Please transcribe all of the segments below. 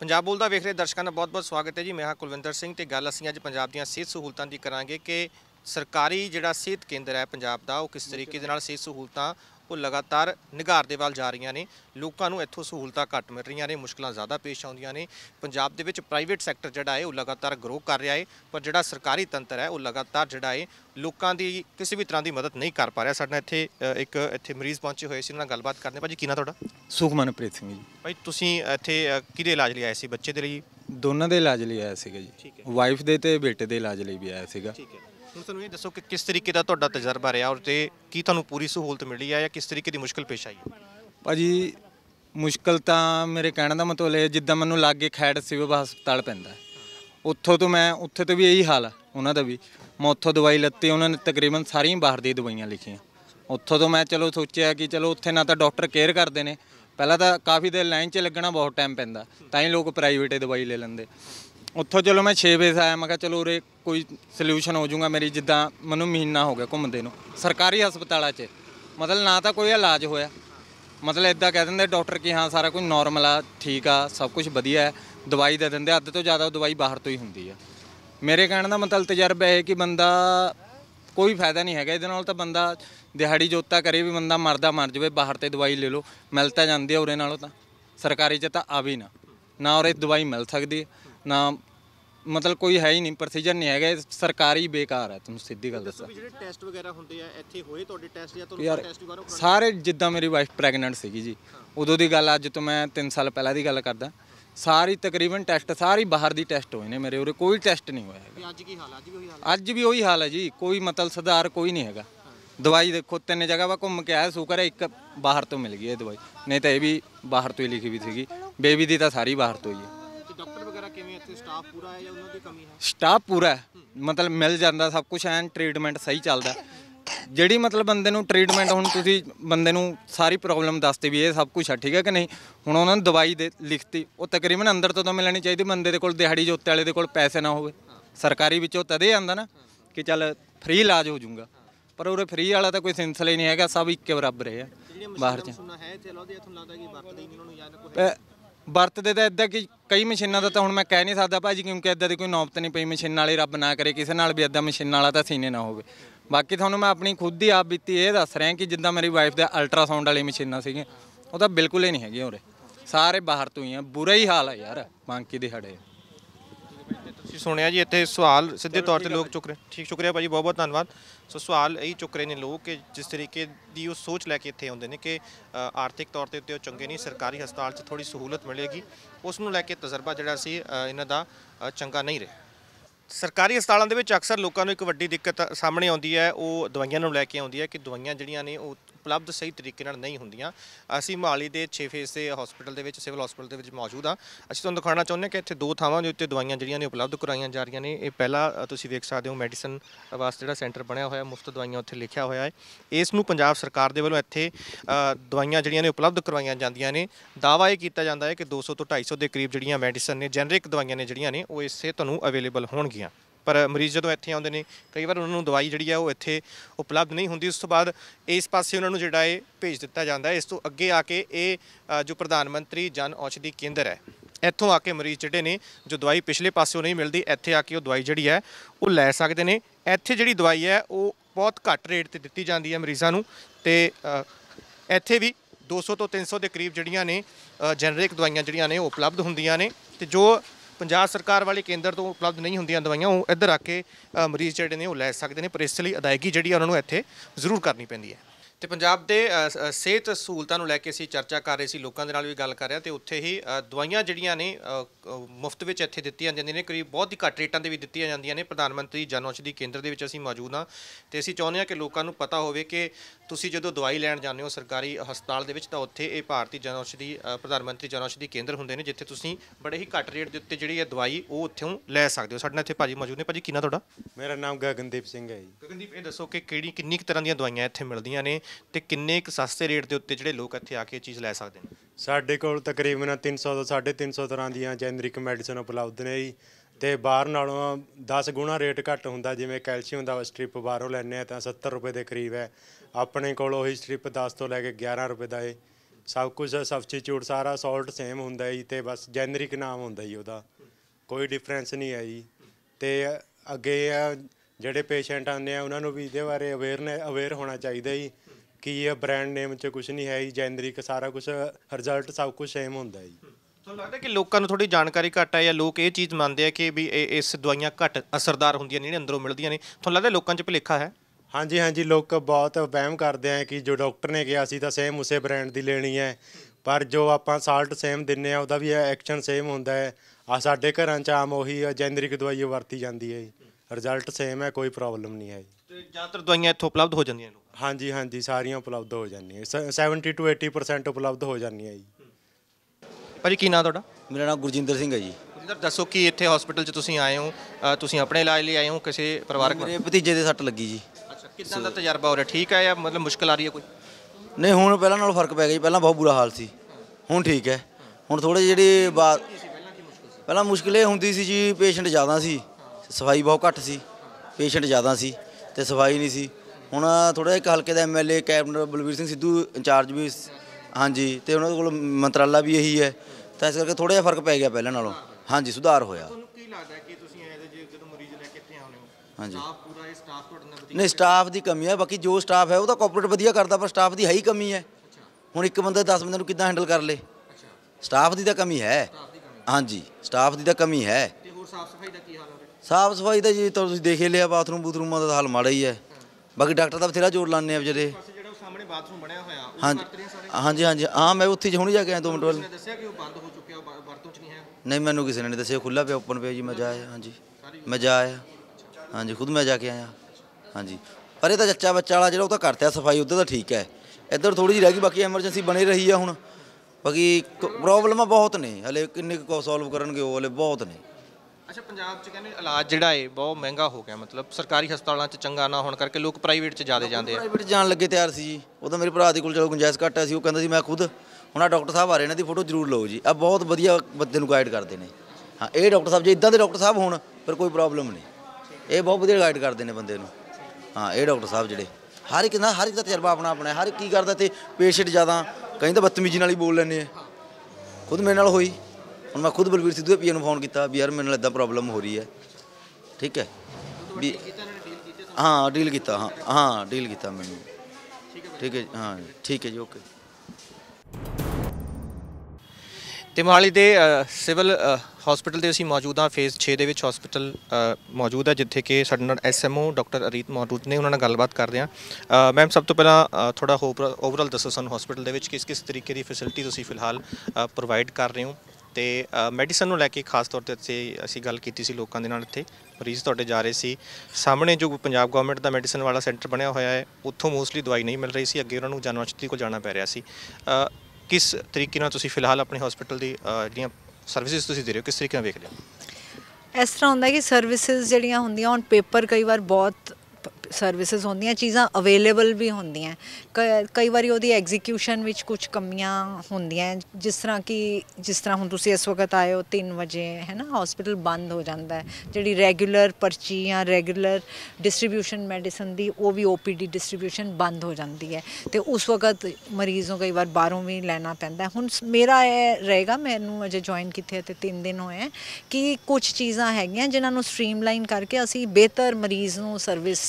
ਪੰਜਾਬ ਬੋਲਦਾ ਵੇਖ ਰਹੇ ਦਰਸ਼ਕਾਂ ਦਾ ਬਹੁਤ-ਬਹੁਤ ਸਵਾਗਤ ਹੈ ਜੀ ਮੈਂ ਹਾਂ ਕੁਲਵਿੰਦਰ ਸਿੰਘ ਤੇ ਗੱਲ ਅਸੀਂ ਅੱਜ ਪੰਜਾਬ ਦੀਆਂ ਸਿਹਤ ਸਹੂਲਤਾਂ ਦੀ ਕਰਾਂਗੇ ਕਿ ਸਰਕਾਰੀ ਜਿਹੜਾ ਸਿਹਤ ਕੇਂਦਰ ਹੈ ਪੰਜਾਬ ਦਾ ਉਹ ਕਿਸ ਤਰੀਕੇ ਦੇ ਨਾਲ ਸਿਹਤ ਸਹੂਲਤਾਂ ਉਹ ਲਗਾਤਾਰ ਨਿਗਾਰ ਦੇ ਵੱਲ ਜਾ ਰਹੀਆਂ ਨੇ ਲੋਕਾਂ ਨੂੰ ਇੱਥੋਂ ਸਹੂਲਤਾਂ ਘੱਟ ਮਿਲ ਰਹੀਆਂ ਨੇ ਮੁਸ਼ਕਲਾਂ ਜ਼ਿਆਦਾ ਪੇਸ਼ ਆਉਂਦੀਆਂ ਨੇ ਪੰਜਾਬ ਦੇ ਵਿੱਚ ਪ੍ਰਾਈਵੇਟ ਸੈਕਟਰ ਜਿਹੜਾ ਹੈ ਉਹ ਲਗਾਤਾਰ ਗਰੋ ਕਰ ਰਿਹਾ ਹੈ ਪਰ ਜਿਹੜਾ ਸਰਕਾਰੀ ਤੰਤਰ ਹੈ ਉਹ ਲਗਾਤਾਰ ਜਿਹੜਾ ਹੈ ਲੋਕਾਂ ਦੀ ਕਿਸੇ ਵੀ ਤਰ੍ਹਾਂ ਦੀ ਮਦਦ ਨਹੀਂ ਕਰ ਪਾ ਰਿਹਾ ਸਾਡੇ ਨਾਲ ਇੱਥੇ ਇੱਕ ਇੱਥੇ ਮਰੀਜ਼ ਪਹੁੰਚੇ ਹੋਏ ਸੀ ਉਹਨਾਂ ਨਾਲ ਗੱਲਬਾਤ ਕਰਨੇ ਭਾਜੀ ਕੀ ਨਾ ਤੁਹਾਡਾ ਸੁਖਮਨਪ੍ਰੀਤ ਸਿੰਘ ਜੀ ਭਾਈ ਤੁਸੀਂ ਇੱਥੇ ਕਿਹਦੇ ਇਲਾਜ ਲਈ ਆਏ ਸੀ ਬੱਚੇ ਦੇ ਲਈ ਦੋਨਾਂ ਦੇ ਇਲਾਜ ਲਈ ਆਇਆ ਸੀਗਾ ਜੀ ਵਾਈਫ ਦੇ ਤੇ ਬੇਟੇ ਦੇ ਇਲਾਜ ਲਈ ਵੀ ਆਇਆ ਸੀਗਾ ਠੀਕ ਹੈ ਹੁਣ ਤੁਹਾਨੂੰ ਇਹ ਦੱਸੋ ਕਿ ਕਿਸ ਤਰੀਕੇ ਦਾ ਤੁਹਾਡਾ ਤਜਰਬਾ ਰਿਹਾ ਔਰ ਤੇ ਕੀ ਤੁਹਾਨੂੰ ਪੂਰੀ ਸਹੂਲਤ ਮਿਲੀ ਆ ਜਾਂ ਕਿਸ ਤਰੀਕੇ ਦੀ ਮੁਸ਼ਕਲ ਪੇਸ਼ ਆਈ ਭਾਜੀ ਮੁਸ਼ਕਲ ਤਾਂ ਮੇਰੇ ਕਹਿਣ ਦਾ ਮਤਲਬ ਇਹ ਜਿੱਦਾਂ ਮੈਨੂੰ ਲਾਗੇ ਖੈੜ ਸਿਵਲ ਹਸਪਤਾਲ ਪੈਂਦਾ ਉੱਥੋਂ ਤੋਂ ਮੈਂ ਉੱਥੇ ਤੋਂ ਵੀ ਇਹੀ ਹਾਲ ਆ ਉਹਨਾਂ ਦਾ ਵੀ ਮੈਂ ਉੱਥੋਂ ਦਵਾਈ ਲੱਤੀ ਉਹਨਾਂ ਨੇ ਤਕਰੀਬਨ ਸਾਰੀਆਂ ਬਾਹਰ ਦੀ ਦਵਾਈਆਂ ਲਿਖੀਆਂ ਉੱਥੋਂ ਤੋਂ ਮੈਂ ਚਲੋ ਸੋਚਿਆ ਕਿ ਚਲੋ ਉੱਥੇ ਨਾ ਤਾਂ ਡਾਕਟਰ ਕੇਅਰ ਕਰਦੇ ਨੇ ਪਹਿਲਾਂ ਤਾਂ ਕਾਫੀ ਦੇਰ ਲਾਈਨ 'ਚ ਲੱਗਣਾ ਬਹੁਤ ਟਾਈਮ ਪੈਂਦਾ ਤਾਂ ਹੀ ਲੋਕ ਪ੍ਰਾਈਵੇਟ ਦਵਾਈ ਲੈ ਲੈਂਦੇ ਉੱਥੋਂ ਚਲੋ ਮੈਂ 6 ਵਜੇ ਆਇਆ ਮੈਂ ਕਿਹਾ ਚਲੋ ਉਰੇ ਕੋਈ ਸੋਲੂਸ਼ਨ ਹੋ ਜਾਊਗਾ ਮੇਰੀ ਜਿੱਦਾਂ ਮੈਨੂੰ ਮਹੀਨਾ ਹੋ ਗਿਆ ਘੁੰਮਦੇ ਨੂੰ ਸਰਕਾਰੀ ਹਸਪਤਾਲਾਂ 'ਚ ਮਤਲਬ ਨਾ ਤਾਂ ਕੋਈ ਇਲਾਜ ਹੋਇਆ ਮਤਲਬ ਇਦਾਂ ਕਹਿ ਦਿੰਦੇ ਡਾਕਟਰ ਕਿ ਹਾਂ ਸਾਰਾ ਕੁਝ ਨਾਰਮਲ ਆ ਠੀਕ ਆ ਸਭ ਕੁਝ ਵਧੀਆ ਹੈ ਦਵਾਈ ਦੇ ਦਿੰਦੇ ਅੱਧ ਤੋਂ ਜ਼ਿਆਦਾ ਦਵਾਈ ਬਾਹਰ ਤੋਂ ਹੀ ਹੁੰਦੀ ਆ ਮੇਰੇ ਕਹਿਣ ਦਾ ਮਤਲਬ ਤਜਰਬਾ ਇਹ ਕਿ ਬੰਦਾ ਕੋਈ ਫਾਇਦਾ ਨਹੀਂ ਹੈਗਾ ਇਹਦੇ ਨਾਲ ਤਾਂ ਬੰਦਾ ਦਿਹਾੜੀ ਜੋਤਾ ਕਰੇ ਵੀ ਬੰਦਾ ਮਰਦਾ ਮਰ ਜਾਵੇ ਬਾਹਰ ਤੇ ਦਵਾਈ ਲੈ ਲਓ ਮਿਲ ਤਾਂ ਜਾਂਦੀ ਆ ਉਰੇ ਨਾਲੋਂ ਤਾਂ ਸਰਕਾਰੀ 'ਚ ਤਾਂ ਆ ਵੀ ਨਾ ਨਾ ਉਰੇ ਦਵਾਈ ਮਿਲ ਸਕਦੀ ਹੈ ਨਾ ਮਤਲਬ ਕੋਈ ਹੈ ਹੀ ਨਹੀਂ ਪ੍ਰੋਸੀਜਰ ਨਹੀਂ ਹੈਗਾ ਇਹ ਸਰਕਾਰੀ ਬੇਕਾਰ ਹੈ ਤੁਹਾਨੂੰ ਸਿੱਧੀ ਗੱਲ ਦੱਸਾਂ ਜਿਹੜੇ ਟੈਸਟ ਵਗੈਰਾ ਹੁੰਦੇ ਆ ਇੱਥੇ ਹੋਏ ਤੁਹਾਡੇ ਟੈਸਟ ਜਾਂ ਤੁਹਾਨੂੰ ਟੈਸਟ ਕਰਾਉਣਾ ਸਾਰੇ ਜਿੱਦਾਂ ਮੇਰੀ ਵਾਈਫ ਪ੍ਰੈਗਨੈਂਟ ਸੀਗੀ ਜੀ ਉਦੋਂ ਦੀ ਗੱਲ ਅੱਜ ਤੋਂ ਮੈਂ 3 ਸਾਲ ਪਹਿਲਾਂ ਦੀ ਗੱਲ ਕਰਦਾ ਸਾਰੀ ਤਕਰੀਬਨ ਟੈਸਟ ਸਾਰੀ ਬਾਹਰ ਦੀ ਟੈਸਟ ਹੋਏ ਨੇ ਮੇਰੇ ਉਰੇ ਕੋਈ ਟੈਸਟ ਨਹੀਂ ਹੋਇਆ ਹੈਗਾ ਅੱਜ ਕੀ ਹਾਲ ਅੱਜ ਵੀ ਉਹੀ ਹਾਲ ਅੱਜ ਵੀ ਉਹੀ ਹਾਲ ਹੈ ਜੀ ਕੋਈ ਮਤਲਬ ਸੁਧਾਰ ਕੋਈ ਨਹੀਂ ਹੈਗਾ ਦਵਾਈ ਦੇਖੋ ਤਿੰਨ ਜਗ੍ਹਾ ਵਾ ਘੁੰਮ ਕੇ ਆਇਆ ਸ਼ੁਕਰ ਹੈ ਇੱਕ ਬਾਹਰ ਤੋਂ ਮਿਲ ਗਈ ਇਹ ਦਵਾਈ ਨਹੀਂ ਤਾਂ ਇਹ ਵੀ ਬਾਹਰ ਤੋਂ ਹੀ ਲਿਖੀ ਵੀ ਸੀਗੀ ਬੇਬੀ ਦੀ ਤਾਂ ਸਾਰੀ ਬਾਹਰ ਤੋਂ ਹੀ ਹੈ ਕਿਵੇਂ ਇੱਥੇ ਸਟਾਫ ਪੂਰਾ ਹੈ ਜਾਂ ਉਹਨਾਂ ਦੀ ਕਮੀ ਹੈ ਸਟਾਫ ਪੂਰਾ ਹੈ ਮਤਲਬ ਮਿਲ ਜਾਂਦਾ ਸਭ ਕੁਝ ਐਨ ਟ੍ਰੀਟਮੈਂਟ ਸਹੀ ਚੱਲਦਾ ਜਿਹੜੀ ਮਤਲਬ ਬੰਦੇ ਨੂੰ ਟ੍ਰੀਟਮੈਂਟ ਹੁਣ ਤੁਸੀਂ ਬੰਦੇ ਨੂੰ ਸਾਰੀ ਪ੍ਰੋਬਲਮ ਦੱਸਤੀ ਵੀ ਇਹ ਸਭ ਕੁਝ ਹੈ ਠੀਕ ਹੈ ਕਿ ਨਹੀਂ ਹੁਣ ਉਹਨਾਂ ਨੂੰ ਦਵਾਈ ਦੇ ਲਿਖਤੀ ਉਹ ਤਕਰੀਬਨ ਅੰਦਰ ਤੋਂ ਤਾਂ ਮਿਲਣੀ ਚਾਹੀਦੀ ਬੰਦੇ ਦੇ ਕੋਲ ਦਿਹਾੜੀ ਜੋਤੇ ਵਾਲੇ ਦੇ ਕੋਲ ਪੈਸੇ ਨਾ ਹੋਵੇ ਸਰਕਾਰੀ ਵਿੱਚੋਂ ਤਦੇ ਆਂਦਾ ਨਾ ਕਿ ਚੱਲ ਫ੍ਰੀ ਇਲਾਜ ਹੋ ਜਾਊਗਾ ਪਰ ਉਹਰੇ ਫ੍ਰੀ ਵਾਲਾ ਤਾਂ ਕੋਈ ਸਿਲਸਿਲਾ ਹੀ ਨਹੀਂ ਹੈਗਾ ਸਭ ਇੱਕੇ ਬਰਾਬਰ ਹੈ ਬਾਹਰ ਚ ਸੁਣਾ ਹੈ ਲੱਗਦਾ ਕਿ ਨੂੰ ਕੋਈ ਵਰਤਦੇ ਤਾਂ ਇਦਾਂ ਕਿ ਕਈ ਮਸ਼ੀਨਾਂ ਦਾ ਤਾਂ ਹੁਣ ਮੈਂ ਕਹਿ ਨਹੀਂ ਸਕਦਾ ਭਾਜੀ ਕਿਉਂਕਿ ਇਦਾਂ ਦੀ ਕੋਈ ਨੌਬਤ ਨਹੀਂ ਪਈ ਮਸ਼ੀਨ ਵਾਲੇ ਰੱਬ ਨਾ ਕਰੇ ਕਿਸੇ ਨਾਲ ਵੀ ਇਦਾਂ ਮਸ਼ੀਨ ਵਾਲਾ ਤਾਂ ਸੀਨੇ ਨਾ ਹੋਵੇ ਬਾਕੀ ਤੁਹਾਨੂੰ ਮੈਂ ਆਪਣੀ ਖੁਦ ਦੀ ਆਪ ਬੀਤੀ ਇਹ ਦੱਸ ਰਿਹਾ ਕਿ ਜਿੱਦਾਂ ਮੇਰੀ ਵਾਈਫ ਦਾ ਅਲਟਰਾਸਾਊਂਡ ਵਾਲੀ ਮਸ਼ੀਨਾਂ ਸੀਗੀਆਂ ਉਹ ਤਾਂ ਬਿਲਕੁਲ ਹੀ ਨਹੀਂ ਹੈਗੀਆਂ ਉਰੇ ਸਾਰੇ ਬਾਹਰ ਤੋਂ ਹੀ ਆ ਬੁਰਾ ਹੀ ਹਾਲ ਆ ਯਾਰ ਬਾਂਕੀ ਦੇ ਹੜੇ ਤੁਸੀਂ ਸੁਣਿਆ ਜੀ ਇੱਥੇ ਸਵਾਲ ਸਿੱਧੇ ਤੌਰ ਤੇ ਲੋਕ ਚੁੱਕ ਰਹੇ ਠੀਕ ਸ਼ੁਕਰੀਆ ਭਾਜੀ ਬਹੁਤ ਬਹੁਤ ਧੰਨਵਾਦ ਸੋ ਸਵਾਲ ਇਹੀ ਚੁੱਕ ਰਹੇ ਨੇ ਲੋਕ ਕਿ ਜਿਸ ਤਰੀਕੇ ਦੀ ਉਹ ਸੋਚ ਲੈ ਕੇ ਇੱਥੇ ਆਉਂਦੇ ਨੇ ਕਿ ਆਰਥਿਕ ਤੌਰ ਤੇ ਉੱਤੇ ਉਹ ਚੰਗੇ ਨਹੀਂ ਸਰਕਾਰੀ ਹਸਪਤਾਲ 'ਚ ਥੋੜੀ ਸਹੂਲਤ ਮਿਲੇਗੀ ਉਸ ਨੂੰ ਲੈ ਕੇ ਤਜਰਬਾ ਜਿਹੜਾ ਸੀ ਇਹਨਾਂ ਦਾ ਚੰਗਾ ਨਹੀਂ ਰਿਹਾ ਸਰਕਾਰੀ ਹਸਪਤਾਲਾਂ ਦੇ ਵਿੱਚ ਅਕਸਰ ਲੋਕਾਂ ਨੂੰ ਇੱਕ ਵੱਡੀ ਦਿੱਕਤ ਸਾਹਮਣੇ ਆਉਂਦੀ ਹੈ ਉਹ ਦਵਾਈਆਂ ਨੂੰ ਲੈ ਕੇ ਆਉਂਦੀ ਹੈ ਕਿ ਦਵਾਈਆਂ ਜਿਹੜੀਆਂ ਨੇ ਉਹ ਉਪਲਬਧ ਸਹੀ ਤਰੀਕੇ ਨਾਲ ਨਹੀਂ ਹੁੰਦੀਆਂ ਅਸੀਂ ਮਹਾਲੀ ਦੇ 6 ਫੇਸ ਦੇ ਹਸਪੀਟਲ ਦੇ ਵਿੱਚ ਸਿਵਲ ਹਸਪੀਟਲ ਦੇ ਵਿੱਚ ਮੌਜੂਦ ਆ ਅਸੀਂ ਤੁਹਾਨੂੰ ਦਿਖਾਉਣਾ ਚਾਹੁੰਦੇ ਹਾਂ ਕਿ ਇੱਥੇ ਦੋ ਥਾਵਾਂ ਦੇ ਉੱਤੇ ਦਵਾਈਆਂ ਜਿਹੜੀਆਂ ਨੇ ਉਪਲਬਧ ਕਰਾਈਆਂ ਜਾ ਰਹੀਆਂ ਨੇ ਇਹ ਪਹਿਲਾ ਤੁਸੀਂ ਵੇਖ ਸਕਦੇ ਹੋ ਮੈਡੀਸਨ ਵਾਸਤੇ ਜਿਹੜਾ ਸੈਂਟਰ ਬਣਿਆ ਹੋਇਆ ਮੁਫਤ ਦਵਾਈਆਂ ਉੱਥੇ ਲਿਖਿਆ ਹੋਇਆ ਹੈ ਇਸ ਨੂੰ ਪੰਜਾਬ ਸਰਕਾਰ ਦੇ ਵੱਲੋਂ ਇੱਥੇ ਦਵਾਈਆਂ ਜਿਹੜੀਆਂ ਨੇ ਉਪਲਬਧ ਕਰਵਾਈਆਂ ਜਾਂਦੀਆਂ ਨੇ ਦਾਵਾ ਇਹ ਕੀਤਾ ਜਾਂਦਾ ਹੈ ਕਿ 200 ਤੋਂ 250 ਦੇ ਕਰੀਬ ਜਿਹੜੀਆਂ ਮੈਡੀਸਨ ਨੇ ਜੈਨਰਿਕ ਦਵਾਈਆਂ ਨੇ ਜਿਹੜੀਆਂ ਨੇ ਉਹ ਇਸੇ ਤੁਹਾਨੂੰ ਅਵੇਲੇਬਲ ਹੋਣਗੀਆਂ ਸੀਗੀਆਂ ਪਰ ਮਰੀਜ਼ ਜਦੋਂ ਇੱਥੇ ਆਉਂਦੇ ਨੇ ਕਈ ਵਾਰ ਉਹਨਾਂ ਨੂੰ ਦਵਾਈ ਜਿਹੜੀ ਹੈ ਉਹ ਇੱਥੇ ਉਪਲਬਧ ਨਹੀਂ ਹੁੰਦੀ ਉਸ ਤੋਂ ਬਾਅਦ ਇਸ ਪਾਸੇ ਉਹਨਾਂ ਨੂੰ ਜਿਹੜਾ ਇਹ ਭੇਜ ਦਿੱਤਾ ਜਾਂਦਾ ਹੈ ਇਸ ਤੋਂ ਅੱਗੇ ਆ ਕੇ ਇਹ ਜੋ ਪ੍ਰਧਾਨ ਮੰਤਰੀ ਜਨ ਔਸ਼ਧੀ ਕੇਂਦਰ ਹੈ ਇੱਥੋਂ ਆ ਕੇ ਮਰੀਜ਼ ਜਿਹੜੇ ਨੇ ਜੋ ਦਵਾਈ ਪਿਛਲੇ ਉਹ ਨਹੀਂ ਮਿਲਦੀ ਇੱਥੇ ਆ ਕੇ ਉਹ ਦਵਾਈ ਜਿਹੜੀ ਹੈ ਉਹ ਲੈ ਸਕਦੇ ਨੇ ਇੱਥੇ ਜਿਹੜੀ ਦਵਾਈ ਹੈ ਉਹ ਬਹੁਤ ਘੱਟ ਰੇਟ ਤੇ ਦਿੱਤੀ ਜਾਂਦੀ ਹੈ ਮਰੀਜ਼ਾਂ ਨੂੰ ਤੇ ਇੱਥੇ ਵੀ 200 ਤੋਂ 300 ਦੇ ਕਰੀਬ ਜਿਹੜੀਆਂ ਨੇ ਜਨਰਿਕ ਦਵਾਈਆਂ ਜਿਹੜੀਆਂ ਨੇ ਉਪਲਬਧ ਹੁੰਦੀਆਂ ਨੇ ਤੇ ਜੋ ਪੰਜਾਬ ਸਰਕਾਰ ਵਾਲੇ ਕੇਂਦਰ ਤੋਂ ਉਪਲਬਧ ਨਹੀਂ ਹੁੰਦੀਆਂ ਦਵਾਈਆਂ ਉਹ ਇੱਧਰ ਆ ਕੇ ਮਰੀਜ਼ ਜਿਹੜੇ ਨੇ ਉਹ ਲੈ ਸਕਦੇ ਨੇ ਪਰ ਇਸ ਲਈ ਅਦਾਇਗੀ ਜਿਹੜੀ ਉਹਨਾਂ ਨੂੰ ਇੱਥੇ ਜ਼ਰੂਰ ਕਰਨੀ ਪੈਂਦੀ ਹੈ ਤੇ ਪੰਜਾਬ ਦੇ ਸਿਹਤ ਸਹੂਲਤਾਂ ਨੂੰ ਲੈ ਕੇ ਅਸੀਂ ਚਰਚਾ ਕਰ ਰਹੇ ਸੀ ਲੋਕਾਂ ਦੇ ਨਾਲ ਵੀ ਗੱਲ ਕਰ ਰਿਹਾ ਤੇ ਉੱਥੇ ਹੀ ਦਵਾਈਆਂ ਜਿਹੜੀਆਂ ਨੇ ਮੁਫਤ ਵਿੱਚ ਇੱਥੇ ਦਿੱਤੀਆਂ ਜਾਂਦੀਆਂ ਨੇ ਕਰੀਬ ਬਹੁਤ ਹੀ ਘੱਟ ਰੇਟਾਂ ਦੇ ਵੀ ਦਿੱਤੀਆਂ ਜਾਂਦੀਆਂ ਨੇ ਪ੍ਰਧਾਨ ਮੰਤਰੀ ਜਨ ਔਸ਼ਧੀ ਕੇਂਦਰ ਦੇ ਵਿੱਚ ਅਸੀਂ ਮੌਜੂਦ ਹਾਂ ਤੇ ਅਸੀਂ ਚਾਹੁੰਦੇ ਹਾਂ ਕਿ ਲੋਕਾਂ ਨੂੰ ਪਤਾ ਹੋਵੇ ਕਿ ਤੁਸੀਂ ਜਦੋਂ ਦਵਾਈ ਲੈਣ ਜਾਂਦੇ ਹੋ ਸਰਕਾਰੀ ਹਸਪਤਾਲ ਦੇ ਵਿੱਚ ਤਾਂ ਉੱਥੇ ਇਹ ਭਾਰਤੀ ਜਨ ਔਸ਼ਧੀ ਪ੍ਰਧਾਨ ਮੰਤਰੀ ਜਨ ਔਸ਼ਧੀ ਕੇਂਦਰ ਹੁੰਦੇ ਨੇ ਜਿੱਥੇ ਤੁਸੀਂ ਬੜੇ ਹੀ ਘੱਟ ਰੇਟ ਦੇ ਉੱਤੇ ਜਿਹੜੀ ਇਹ ਦਵਾਈ ਉਹ ਉੱਥੋਂ ਲੈ ਸਕਦੇ ਹੋ ਸਾਡੇ ਨਾਲ ਇੱਥੇ ਭਾਜੀ ਮੌਜੂਦ ਨੇ ਭਾਜੀ ਕਿੰਨਾ ਤੁਹਾਡਾ ਮੇਰਾ ਨਾਮ ਗਗਨਦੀਪ ਸਿੰਘ ਹੈ ਜੀ ਗਗਨਦੀਪ ਇਹ ਦੱਸੋ ਕਿ ਕਿਹੜੀ ਕਿੰਨੀ ਤਰ੍ਹਾਂ ਦੀਆਂ ਦਵਾਈਆਂ ਇੱਥੇ ਮਿਲਦੀਆਂ ਨੇ ਤੇ ਕਿੰਨੇ ਇੱਕ ਸਸਤੇ ਰੇਟ ਦੇ ਉੱਤੇ ਜਿਹੜੇ ਲੋਕ ਇੱਥੇ ਆ ਕੇ ਇਹ ਚੀਜ਼ ਲੈ ਸਕਦੇ ਨੇ ਸਾਡੇ ਕੋਲ ਤਕਰੀਬਨ 300 ਤੋਂ 350 ਤਰ੍ਹਾਂ ਦੀਆਂ ਜੈਨਰਿਕ ਮੈਡੀਸਨ ਉਪਲਬਧ ਨੇ ਜੀ ਤੇ ਬਾਹਰ ਨਾਲੋਂ 10 ਗੁਣਾ ਰੇਟ ਘੱਟ ਹੁੰਦਾ ਜਿਵੇਂ ਕੈਲਸ਼ੀਅਮ ਦਾ ਸਟ੍ਰਿਪ ਬਾਹਰੋਂ ਲੈਣੇ ਆ ਤਾਂ 70 ਰੁਪਏ ਦੇ ਕਰੀਬ ਹੈ ਆਪਣੇ ਕੋਲ ਉਹੀ ਸਟ੍ਰਿਪ 10 ਤੋਂ ਲੈ ਕੇ 11 ਰੁਪਏ ਦਾ ਹੈ ਸਭ ਕੁਝ ਸਬਸਟੀਟਿਊਟ ਸਾਰਾ ਸਾਲਟ ਸੇਮ ਹੁੰਦਾ ਜੀ ਤੇ ਬਸ ਜੈਨਰਿਕ ਨਾਮ ਹੁੰਦਾ ਜੀ ਉਹਦਾ ਕੋਈ ਡਿਫਰੈਂਸ ਨਹੀਂ ਹੈ ਜੀ ਤੇ ਅੱਗੇ ਜਿਹੜੇ ਪੇਸ਼ੈਂਟ ਆਉਂਦੇ ਆ ਉਹਨਾਂ ਨੂੰ ਵੀ ਇਹਦੇ ਬਾਰੇ ਅਵੇਅਰਨੈਸ ਅਵੇਅਰ ਹੋਣਾ ਚਾਹੀਦਾ ਜੀ ਕਿ ਇਹ ਬ੍ਰਾਂਡ ਨੇਮ 'ਚ ਕੁਝ ਨਹੀਂ ਹੈ ਜੀ ਜੈਨਰਿਕ ਸਾਰਾ ਕੁਝ ਰਿਜ਼ਲਟ ਸਭ ਕੁਝ ਸੇਮ ਹੁੰਦਾ ਜੀ ਤੁਹਾਨੂੰ ਲੱਗਦਾ ਕਿ ਲੋਕਾਂ ਨੂੰ ਥੋੜੀ ਜਾਣਕਾਰੀ ਘੱਟ ਹੈ ਜਾਂ ਲੋਕ ਇਹ ਚੀਜ਼ ਮੰਨਦੇ ਆ ਕਿ ਵੀ ਇਹ ਇਸ ਦਵਾਈਆਂ ਘੱਟ ਅਸਰਦਾਰ ਹੁੰਦੀਆਂ ਨੇ ਜਿਹੜੀਆਂ ਅੰਦਰੋਂ ਮਿਲਦੀਆਂ ਨੇ ਤੁਹਾਨੂੰ ਲੱਗਦਾ ਲੋਕਾਂ 'ਚ ਭੁਲੇਖਾ ਹੈ ਹਾਂਜੀ ਹਾਂਜੀ ਲੋਕ ਬਹੁਤ ਵਹਿਮ ਕਰਦੇ ਆ ਕਿ ਜੋ ਡਾਕਟਰ ਨੇ ਕਿਹਾ ਸੀ ਤਾਂ ਸੇਮ ਉਸੇ ਬ੍ਰਾਂਡ ਦੀ ਲੈਣੀ ਹੈ ਪਰ ਜੋ ਆਪਾਂ ਸਾਲਟ ਸੇਮ ਦਿੰਨੇ ਆ ਉਹਦਾ ਵੀ ਐਕਸ਼ਨ ਸੇਮ ਹੁੰਦਾ ਹੈ ਆ ਸਾਡੇ ਘਰਾਂ 'ਚ ਆਮ ਉਹੀ ਜੈਨਰਿਕ ਦਵਾਈ ਵਰਤੀ ਜਾਂਦੀ ਹੈ ਜੀ ਰਿਜ਼ਲਟ ਸੇਮ ਹੈ ਕੋਈ ਪ੍ਰੋਬਲਮ ਨਹੀਂ ਹੈ ਜੀ ਤੇ ਜ਼ਿਆਦਾਤਰ ਦਵਾਈਆਂ ਇੱਥੋਂ ਉਪਲਬਧ ਹੋ ਜਾਂਦੀਆਂ ਨੇ ਹਾਂਜੀ ਹਾਂਜੀ ਸਾਰੀਆਂ ਉਪਲਬਧ ਹੋ ਜਾਂਦੀਆਂ 70 ਤੋਂ 80% ਉਪਲਬਧ ਹੋ ਜਾਂਦੀਆਂ ਜੀ ਨੂੰ। ਭਾਜੀ ਕੀ ਨਾਂ ਤੁਹਾਡਾ ਮੇਰਾ ਨਾਮ ਗੁਰਜਿੰਦਰ ਸਿੰਘ ਹੈ ਜੀ ਜਿੰਦਰ ਦੱਸੋ ਕਿ ਇੱਥੇ ਹਸਪੀਟਲ 'ਚ ਤੁਸੀਂ ਆਏ ਹੋ ਤੁਸੀਂ ਆਪਣੇ ਇਲਾਜ ਲਈ ਆਏ ਹੋ ਕਿਸੇ ਪਰਿਵਾਰਕ ਮੇਰੇ ਭਤੀਜੇ ਦੇ ਸੱਟ ਲੱਗੀ ਜੀ ਅੱਛਾ ਕਿਦਾਂ ਦਾ ਤਜਰਬਾ ਹੋ ਰਿਹਾ ਠੀਕ ਹੈ ਜਾਂ ਮਤਲਬ ਮੁਸ਼ਕਲ ਆ ਰਹੀ ਹੈ ਕੋਈ ਨਹੀਂ ਹੁਣ ਪਹਿਲਾਂ ਨਾਲੋਂ ਫਰਕ ਪੈ ਗਿਆ ਜੀ ਪਹਿਲਾਂ ਬਹੁਤ ਬੁਰਾ ਹਾਲ ਸੀ ਹੁਣ ਠੀਕ ਹੈ ਹੁਣ ਥੋੜੇ ਜਿਹੜੀ ਬਾ ਪਹਿਲਾਂ ਮੁਸ਼ਕਲ ਇਹ ਹੁੰਦੀ ਸੀ ਜੀ ਪੇਸ਼ੈਂਟ ਜ਼ਿਆਦਾ ਸੀ ਸਫਾਈ ਬਹੁਤ ਘੱਟ ਸੀ ਪੇਸ਼ੈਂਟ ਜ਼ਿਆਦਾ ਸੀ ਤੇ ਸਫਾਈ ਨਹੀਂ ਸੀ ਹੁਣ ਥੋੜਾ ਜਿਹਾ ਹਲਕੇ ਦਾ MLA captain Balvir Singh Sidhu incharge ਵੀ ਹਾਂਜੀ ਤੇ ਉਹਨਾਂ ਕੋਲ ਮੰਤਰਾਲਾ ਵੀ ਇਹੀ ਹੈ ਤਾਂ ਇਸ ਕਰਕੇ ਥੋੜਾ ਜਿਹਾ ਫਰਕ ਪੈ ਗਿਆ ਪਹਿਲਾਂ ਨਾਲੋਂ ਹਾਂਜੀ ਸੁਧਾਰ ਹੋਇਆ ਤੁਹਾਨੂੰ ਕੀ ਲੱਗਦਾ ਕਿ ਤੁਸੀਂ ਐਜ਼ ਜਦੋਂ ਮਰੀਜ਼ ਲੈ ਕੇ ਇੱਥੇ ਆਉਂਦੇ ਹੋ ਹਾਂਜੀ ਸਟਾਫ ਪੂਰਾ ਇਹ ਸਟਾਫ ਤੁਹਾਡੇ ਨਾ ਵਧੀਆ ਨਹੀਂ ਸਟਾਫ ਦੀ ਕਮੀ ਹੈ ਬਾਕੀ ਜੋ ਸਟਾਫ ਹੈ ਉਹ ਤਾਂ ਕੋਆਪਰੇਟ ਵਧੀਆ ਕਰਦਾ ਪਰ ਸਟਾਫ ਦੀ ਹੈ ਹੀ ਕਮੀ ਹੈ ਹੁਣ ਇੱਕ ਬੰਦੇ 10 ਬੰਦਿਆਂ ਨੂੰ ਕਿੱਦਾਂ ਹੈਂਡਲ ਕਰ ਲੇ ਸਟਾਫ ਦੀ ਤਾਂ ਕਮੀ ਹੈ ਹਾਂਜੀ ਸਟਾਫ ਦੀ ਤਾਂ ਕਮੀ ਹੈ ਤੇ ਹੋਰ ਸਾਫ ਸਫਾਈ ਦਾ ਕੀ ਹਾਲ ਹੈ ਸਾਫ ਸਫਾਈ ਤਾਂ ਜੀ ਤੁਸੀਂ ਦੇਖ ਹੀ ਲਿਆ ਬਾਥਰੂਮ ਬੂਥਰੂਮਾਂ ਦਾ ਹਾਲ ਮਾੜਾ ਹੀ ਹੈ ਬਾਕੀ ਡਾਕਟਰ ਦਾ ਬਥੇਰਾ ਜ਼ੋਰ ਲਾਣੇ ਆ ਵਿਚਾਰੇ ਸਾਹਮਣੇ ਬਾਥਰੂਮ ਬਣਿਆ ਹੋਇਆ ਉਹ ਸਾਰੇ ਹਾਂਜੀ ਹਾਂਜੀ ਆ ਮੈਂ ਉੱਥੇ ਹੁਣੇ ਜਾ ਕੇ ਆਇਆ 2 ਮਿੰਟ ਪਹਿਲਾਂ ਦੱਸਿਆ ਕਿ ਉਹ ਬੰਦ ਹੋ ਚੁੱਕਿਆ ਵਰਤੋਂ ਚ ਨਹੀਂ ਹੈ ਨਹੀਂ ਮੈਨੂੰ ਕਿਸੇ ਨੇ ਨਹੀਂ ਦੱਸਿਆ ਖੁੱਲਾ ਪਿਆ ਓਪਨ ਪਿਆ ਜੀ ਮੈਂ ਜਾ ਆਇਆ ਹਾਂਜੀ ਮੈਂ ਜਾ ਆਇਆ ਹਾਂਜੀ ਖੁਦ ਮੈਂ ਜਾ ਕੇ ਆਇਆ ਹਾਂਜੀ ਪਰ ਇਹ ਤਾਂ ਚੱਚਾ ਬੱਚਾ ਵਾਲਾ ਜਿਹੜਾ ਉਹ ਤਾਂ ਕਰਤਿਆ ਸਫਾਈ ਉੱਧਰ ਤਾਂ ਠੀਕ ਹੈ ਇੱਧਰ ਥੋੜੀ ਜਿਹੀ ਰਹਿ ਗਈ ਬਾਕੀ ਐਮਰਜੈਂਸੀ ਬਣੀ ਰਹੀ ਆ ਹੁਣ ਬਾਕੀ ਪ੍ਰੋਬਲਮਾਂ ਬਹੁਤ ਨੇ ਹਲੇ ਕਿੰਨੇ ਕੋ ਸੋਲਵ ਕਰਨਗੇ ਉਹ ਹਲੇ ਬਹੁਤ ਨੇ ਅੱਛਾ ਪੰਜਾਬ 'ਚ ਕਹਿੰਦੇ ਇਲਾਜ ਜਿਹੜਾ ਏ ਬਹੁਤ ਮਹਿੰਗਾ ਹੋ ਗਿਆ ਮਤਲਬ ਸਰਕਾਰੀ ਹਸਪਤਾਲਾਂ 'ਚ ਚੰਗਾ ਨਾ ਹੋਣ ਕਰਕੇ ਲੋਕ ਪ੍ਰਾਈਵੇਟ 'ਚ ਜਾਦੇ ਜਾਂਦੇ ਆ ਪ੍ਰਾਈਵੇਟ ਜਾਣ ਲੱਗੇ ਤਿਆਰ ਸੀ ਜੀ ਉਹਦਾ ਮੇਰੇ ਭਰਾ ਦੇ ਕੋਲ ਚਲੋ ਗੁੰਜਾਇਸ਼ ਘਟਿਆ ਸੀ ਉਹ ਕਹਿੰਦਾ ਸੀ ਮੈਂ ਖੁਦ ਹੁਣ ਆ ਡਾਕਟਰ ਸਾਹਿਬ ਆ ਰਹੇ ਨੇ ਦੀ ਫੋਟੋ ਜ਼ਰੂਰ ਲਓ ਜੀ ਆ ਬਹੁਤ ਵਧੀਆ ਬੰਦੇ ਨੂੰ ਗਾਈਡ ਕਰਦੇ ਨੇ ਹਾਂ ਇਹ ਡਾਕਟਰ ਸਾਹਿਬ ਜੇ ਇਦਾਂ ਦੇ ਡਾਕਟਰ ਸਾਹਿਬ ਹੋਣ ਫਿਰ ਕੋਈ ਪ੍ਰੋਬਲਮ ਨਹੀਂ ਇਹ ਬਹੁਤ ਵਧੀਆ ਗਾਈਡ ਕਰਦੇ ਨੇ ਬੰਦੇ ਨੂੰ ਹਾਂ ਇਹ ਡਾਕਟਰ ਸਾਹਿਬ ਜਿਹੜੇ ਹਰ ਇੱਕ ਨਾ ਹਰ ਇੱਕ ਦਾ ਤਜਰਬਾ ਆਪਣਾ ਆਪਣਾ ਹੈ ਹਰ ਇੱਕ ਕੀ ਕਰਦਾ ਤੇ ਪੇਸ਼ੈਂਟ ਜ਼ਿਆਦਾ ਕਹਿੰਦਾ ਬਦਤਮੀਜ਼ੀ ਨਾਲ ਹੀ ਬੋਲ ਲੈਣੇ ਆ ਖੁਦ ਮੇਰੇ ਨਾਲ ਹੋਈ ਹੁਣ ਮੈਂ ਖੁਦ ਬਲਵੀਰ ਸਿੱਧੂ ਦੇ ਪੀਏ ਨੂੰ ਫੋਨ ਕੀਤਾ ਵੀ ਯਾਰ ਮੇਰੇ ਨਾਲ ਇਦਾਂ ਪ੍ਰੋਬਲਮ ਹੋ ਰਹੀ ਹੈ ਠੀਕ ਹੈ ਵੀ ਹਾਂ ਡੀਲ ਕੀਤਾ ਹਾਂ ਹਾਂ ਡੀਲ ਕੀਤਾ ਮੈਨੂੰ ਠੀਕ ਹੈ ਹਾਂ ਠੀਕ ਹੈ ਜੀ ਓਕੇ ਤੇ ਦੇ ਸਿਵਲ ਹਸਪੀਟਲ ਦੇ ਅਸੀਂ ਮੌਜੂਦ ਆ ਫੇਜ਼ 6 ਦੇ ਵਿੱਚ ਹਸਪੀਟਲ ਮੌਜੂਦ ਹੈ ਜਿੱਥੇ ਕਿ ਸਾਡੇ ਨਾਲ ਐਸਐਮਓ ਡਾਕਟਰ ਅਰੀਤ ਮੌਜੂਦ ਨੇ ਉਹਨਾਂ ਨਾਲ ਗੱਲਬਾਤ ਕਰਦੇ ਹਾਂ ਮੈਮ ਸਭ ਤੋਂ ਪਹਿਲਾਂ ਥੋੜਾ ਓਵਰਆਲ ਦੱਸੋ ਸਾਨੂੰ ਹਸਪੀਟਲ ਦੇ ਵਿੱਚ ਕਿਸ ਕਿਸ ਤਰੀਕੇ ਦੀ ਫੈਸਿਲਿਟੀ ਤੁਸੀਂ ਫਿਲਹਾਲ ਪ੍ਰੋਵਾਈਡ ਕਰ ਰਹੇ ਹੋ ਤੇ ਮੈਡੀਸਨ ਨੂੰ ਲੈ ਕੇ ਖਾਸ ਤੌਰ ਤੇ ਅਸੀਂ ਗੱਲ ਕੀਤੀ ਸੀ ਲੋਕਾਂ ਦੇ ਨਾਲ ਇੱਥੇ ਮਰੀਜ਼ ਤੁਹਾਡੇ ਜਾ ਰਹੇ ਸੀ ਸਾਹਮਣੇ ਜੋ ਪੰਜਾਬ ਗਵਰਨਮੈਂਟ ਦਾ ਮੈਡੀਸਨ ਵਾਲਾ ਸੈਂਟਰ ਬਣਿਆ ਹੋਇਆ ਹੈ ਉੱਥੋਂ ਮੋਸਟਲੀ ਦਵਾਈ ਨਹੀਂ ਮਿਲ ਰਹੀ ਸੀ ਅੱਗੇ ਉਹਨਾਂ ਨੂੰ ਜਨਵਾਚਤੀ ਕੋਲ ਜਾਣਾ ਪੈ ਰਿਹਾ ਸੀ ਕਿਸ ਤਰੀਕੇ ਨਾਲ ਤੁਸੀਂ ਫਿਲਹਾਲ ਆਪਣੇ ਹਸਪੀਟਲ ਦੀ ਜਿਹੜੀਆਂ ਸਰਵਿਸਿਜ਼ ਤੁਸੀਂ ਦੇ ਰਹੇ ਹੋ ਕਿਸ ਤਰੀਕੇ ਨਾਲ ਵੇਖ ਲਿਆ ਇਸ ਤਰ੍ਹਾਂ ਹੁੰਦਾ ਕਿ ਸਰਵਿਸਿਜ਼ ਜਿਹੜੀਆਂ ਹੁੰਦੀਆਂ ਔਨ ਪੇਪਰ ਕਈ ਵਾਰ ਬਹੁਤ ਸਰਵਿਸਿਜ਼ ਹੁੰਦੀਆਂ ਚੀਜ਼ਾਂ ਅਵੇਲੇਬਲ ਵੀ ਹੁੰਦੀਆਂ ਕਈ ਵਾਰੀ ਉਹਦੀ ਐਗਜ਼ੀਕਿਊਸ਼ਨ ਵਿੱਚ ਕੁਝ ਕਮੀਆਂ ਹੁੰਦੀਆਂ ਜਿਸ ਤਰ੍ਹਾਂ ਕਿ ਜਿਸ ਤਰ੍ਹਾਂ ਹੁਣ ਤੁਸੀਂ ਇਸ ਵਕਤ ਆਏ ਹੋ 3 ਵਜੇ ਹੈ ਨਾ ਹਸਪੀਟਲ ਬੰਦ ਹੋ ਜਾਂਦਾ ਹੈ ਜਿਹੜੀ ਰੈਗੂਲਰ ਪਰਚੀ ਜਾਂ ਰੈਗੂਲਰ ਡਿਸਟ੍ਰੀਬਿਊਸ਼ਨ ਮੈਡੀਸਨ ਦੀ ਉਹ ਵੀ ਓਪੀਡੀ ਡਿਸਟ੍ਰੀਬਿਊਸ਼ਨ ਬੰਦ ਹੋ ਜਾਂਦੀ ਹੈ ਤੇ ਉਸ ਵਕਤ ਮਰੀਜ਼ ਨੂੰ ਕਈ ਵਾਰ ਬਾਹਰੋਂ ਵੀ ਲੈਣਾ ਪੈਂਦਾ ਹੁਣ ਮੇਰਾ ਇਹ ਰਹੇਗਾ ਮੈਨੂੰ ਅਜੇ ਜੁਆਇਨ ਕੀਤੇ ਤੇ 3 ਦਿਨ ਹੋਏ ਕਿ ਕੁਝ ਚੀਜ਼ਾਂ ਹੈਗੀਆਂ ਜਿਨ੍ਹਾਂ ਨੂੰ ਸਟ੍ਰੀਮਲਾਈਨ ਕਰਕੇ ਅਸੀਂ ਬਿਹਤਰ ਮਰੀਜ਼ ਨੂੰ ਸਰਵਿਸ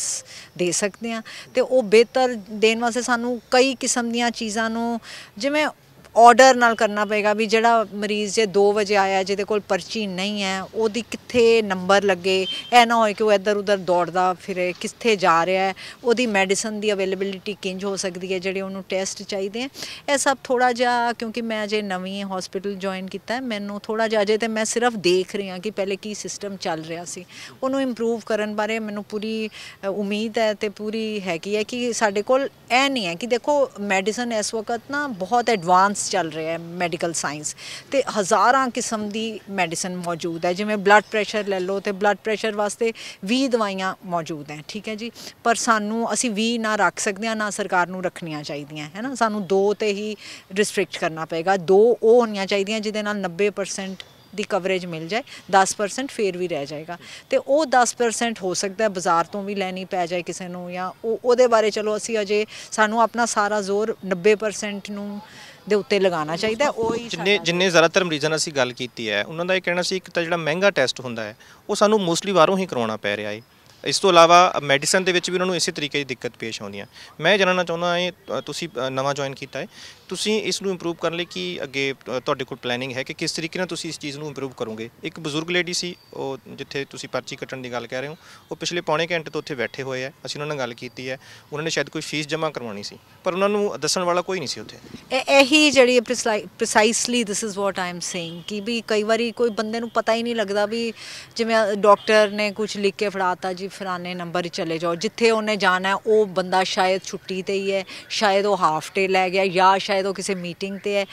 ਦੇ ਸਕਦੇ ਆ ਤੇ ਉਹ ਬਿਹਤਰ ਦੇਣ ਵਾਸਤੇ ਸਾਨੂੰ ਕਈ ਕਿਸਮ ਦੀਆਂ ਚੀਜ਼ਾਂ ਨੂੰ ਜਿਵੇਂ ਆਰਡਰ ਨਾਲ ਕਰਨਾ ਪਏਗਾ ਵੀ ਜਿਹੜਾ ਮਰੀਜ਼ ਜੇ 2 ਵਜੇ ਆਇਆ ਜਿਹਦੇ ਕੋਲ ਪਰਚੀ ਨਹੀਂ ਹੈ ਉਹਦੀ ਕਿੱਥੇ ਨੰਬਰ ਲੱਗੇ ਐ ਨਾ ਹੋਏ ਕਿ ਉਹ ਇੱਧਰ ਉੱਧਰ ਦੌੜਦਾ ਫਿਰੇ ਕਿੱਥੇ ਜਾ ਰਿਹਾ ਹੈ ਉਹਦੀ ਮੈਡੀਸਨ ਦੀ ਅਵੇਲੇਬਿਲਿਟੀ ਕਿੰਜ ਹੋ ਸਕਦੀ ਹੈ ਜਿਹੜੇ ਉਹਨੂੰ ਟੈਸਟ ਚਾਹੀਦੇ ਆ ਇਹ ਸਭ ਥੋੜਾ ਜਿਹਾ ਕਿਉਂਕਿ ਮੈਂ ਅਜੇ ਨਵੀਂ ਹਸਪੀਟਲ ਜੁਆਇਨ ਕੀਤਾ ਮੈਨੂੰ ਥੋੜਾ ਜਿਹਾ ਅਜੇ ਤੇ ਮੈਂ ਸਿਰਫ ਦੇਖ ਰਹੀ ਹਾਂ ਕਿ ਪਹਿਲੇ ਕੀ ਸਿਸਟਮ ਚੱਲ ਰਿਹਾ ਸੀ ਉਹਨੂੰ ਇੰਪਰੂਵ ਕਰਨ ਬਾਰੇ ਮੈਨੂੰ ਪੂਰੀ ਉਮੀਦ ਹੈ ਤੇ ਪੂਰੀ ਹੈਗੀ ਹੈ ਕਿ ਸਾਡੇ ਕੋਲ ਇਹ ਨਹੀਂ ਹੈ ਕਿ ਦੇਖੋ ਮੈਡੀਸਨ ਇਸ ਵਕਤ ਨਾ ਬਹੁਤ ਐਡਵਾਂਸ ਸਾਇੰਸ ਚੱਲ ਰਿਹਾ ਹੈ ਮੈਡੀਕਲ ਸਾਇੰਸ ਤੇ ਹਜ਼ਾਰਾਂ ਕਿਸਮ ਦੀ ਮੈਡੀਸਨ ਮੌਜੂਦ ਹੈ ਜਿਵੇਂ ਬਲੱਡ ਪ੍ਰੈਸ਼ਰ ਲੈ ਲਓ ਤੇ ਬਲੱਡ ਪ੍ਰੈਸ਼ਰ ਵਾਸਤੇ 20 ਦਵਾਈਆਂ ਮੌਜੂਦ ਹੈ ਠੀਕ ਹੈ ਜੀ ਪਰ ਸਾਨੂੰ ਅਸੀਂ 20 ਨਾ ਰੱਖ ਸਕਦੇ ਆ ਨਾ ਸਰਕਾਰ ਨੂੰ ਰੱਖਣੀਆਂ ਚਾਹੀਦੀਆਂ ਹੈ ਨਾ ਸਾਨੂੰ ਦੋ ਤੇ ਹੀ ਰਿਸਟ੍ਰਿਕਟ ਕਰਨਾ ਪਏਗਾ ਦੋ ਉਹ ਹੋਣੀਆਂ ਚਾਹੀਦੀਆਂ ਜਿਹਦੇ ਨਾਲ 90% ਦੀ ਕਵਰੇਜ ਮਿਲ ਜਾਏ 10% ਫੇਰ ਵੀ ਰਹਿ ਜਾਏਗਾ ਤੇ ਉਹ 10% ਹੋ ਸਕਦਾ ਹੈ ਬਾਜ਼ਾਰ ਤੋਂ ਵੀ ਲੈਣੀ ਪੈ ਜਾਏ ਕਿਸੇ ਨੂੰ ਜਾਂ ਉਹ ਉਹਦੇ ਬਾਰੇ ਚਲੋ ਅਸੀਂ ਅਜੇ ਸਾਨੂੰ ਆਪਣਾ ਸਾਰਾ ਜ਼ੋਰ 90% ਨੂੰ ਦੇ ਉੱਤੇ ਲਗਾਉਣਾ ਚਾਹੀਦਾ ਉਹ ਹੀ ਜਿੰਨੇ ਜਿੰਨੇ ਜ਼ਿਆਦਾਤਰ ਮਰੀਜ਼ਾਂ ਨਾਲ ਅਸੀਂ ਗੱਲ ਕੀਤੀ ਹੈ ਉਹਨਾਂ ਦਾ ਇਹ ਕਹਿਣਾ ਸੀ ਇੱਕ ਤਾਂ ਜਿਹੜਾ ਮਹਿੰਗਾ ਟੈਸਟ ਹੁੰਦਾ ਹੈ ਉਹ ਸਾਨੂੰ ਮੋਸਟਲੀ ਬਾਹਰੋਂ ਹੀ ਕਰਾਉਣਾ ਪੈ ਰਿਹਾ ਹੈ ਇਸ ਤੋਂ ਇਲਾਵਾ ਮੈਡੀਸਨ ਦੇ ਵਿੱਚ ਵੀ ਉਹਨਾਂ ਨੂੰ ਇਸੇ ਤਰੀਕੇ ਦੀ ਦਿੱਕਤ ਪੇਸ਼ ਆਉਂਦੀ ਹੈ ਮੈਂ ਜਾਨਣਾ ਚਾਹੁੰਦਾ ਹਾਂ ਤੁਸੀਂ ਨਵਾਂ ਜੁਆਇਨ ਕੀਤਾ ਹੈ ਤੁਸੀਂ ਇਸ ਨੂੰ ਇੰਪਰੂਵ ਕਰਨ ਲਈ ਕੀ ਅੱਗੇ ਤੁਹਾਡੇ ਕੋਲ ਪਲੈਨਿੰਗ ਹੈ ਕਿ ਕਿਸ ਤਰੀਕੇ ਨਾਲ ਤੁਸੀਂ ਇਸ ਚੀਜ਼ ਨੂੰ ਇੰਪਰੂਵ ਕਰੋਗੇ ਇੱਕ ਬਜ਼ੁਰਗ ਲੇਡੀ ਸੀ ਉਹ ਜਿੱਥੇ ਤੁਸੀਂ ਪਰਚੀ ਕੱਟਣ ਦੀ ਗੱਲ ਕਹਿ ਰਹੇ ਹੋ ਉਹ ਪਿਛਲੇ ਪੌਣੇ ਘੰਟੇ ਤੋਂ ਉੱਥੇ ਬੈਠੇ ਹੋਏ ਆ ਅਸੀਂ ਉਹਨਾਂ ਨਾਲ ਗੱਲ ਕੀਤੀ ਹੈ ਉਹਨਾਂ ਨੇ ਸ਼ਾਇਦ ਕੋਈ ਫੀਸ ਜਮ੍ਹਾਂ ਕਰਵਾਉਣੀ ਸੀ ਪਰ ਉਹਨਾਂ ਨੂੰ ਦੱਸਣ ਵਾਲਾ ਕੋਈ ਨਹੀਂ ਸੀ ਉੱਥੇ ਇਹ ਇਹੀ ਜਿਹੜੀ precisely this is what am saying ਕਿ ਵੀ ਕਈ ਵਾਰੀ ਕੋਈ ਬੰਦੇ ਨੂੰ ਪਤਾ ਹੀ ਨਹੀਂ ਲੱਗਦਾ ਵੀ ਜਿਵੇਂ ਡਾਕਟਰ ਨੇ ਕੁਝ ਲਿਖ ਕੇ ਫੜਾਤਾ ਜੀ ਫਰਾਨੇ ਨੰਬਰ ਚਲੇ ਜਾਓ ਜਿੱਥੇ ਉਹਨੇ ਜਾਣਾ ਉਹ ਬੰਦਾ ਸ਼ਾਇਦ ਛੁੱਟੀ ਤੇ ਹੀ ਹੈ ਸ਼ਾਇਦ ਉਹ ਹਾਫ ਡੇ ਲੈ ਗਿਆ ਜਾਂ ਸ਼ਾਇਦ ਸ਼ਾਇਦ ਉਹ ਕਿਸੇ ਮੀਟਿੰਗ ਤੇ ਹੈ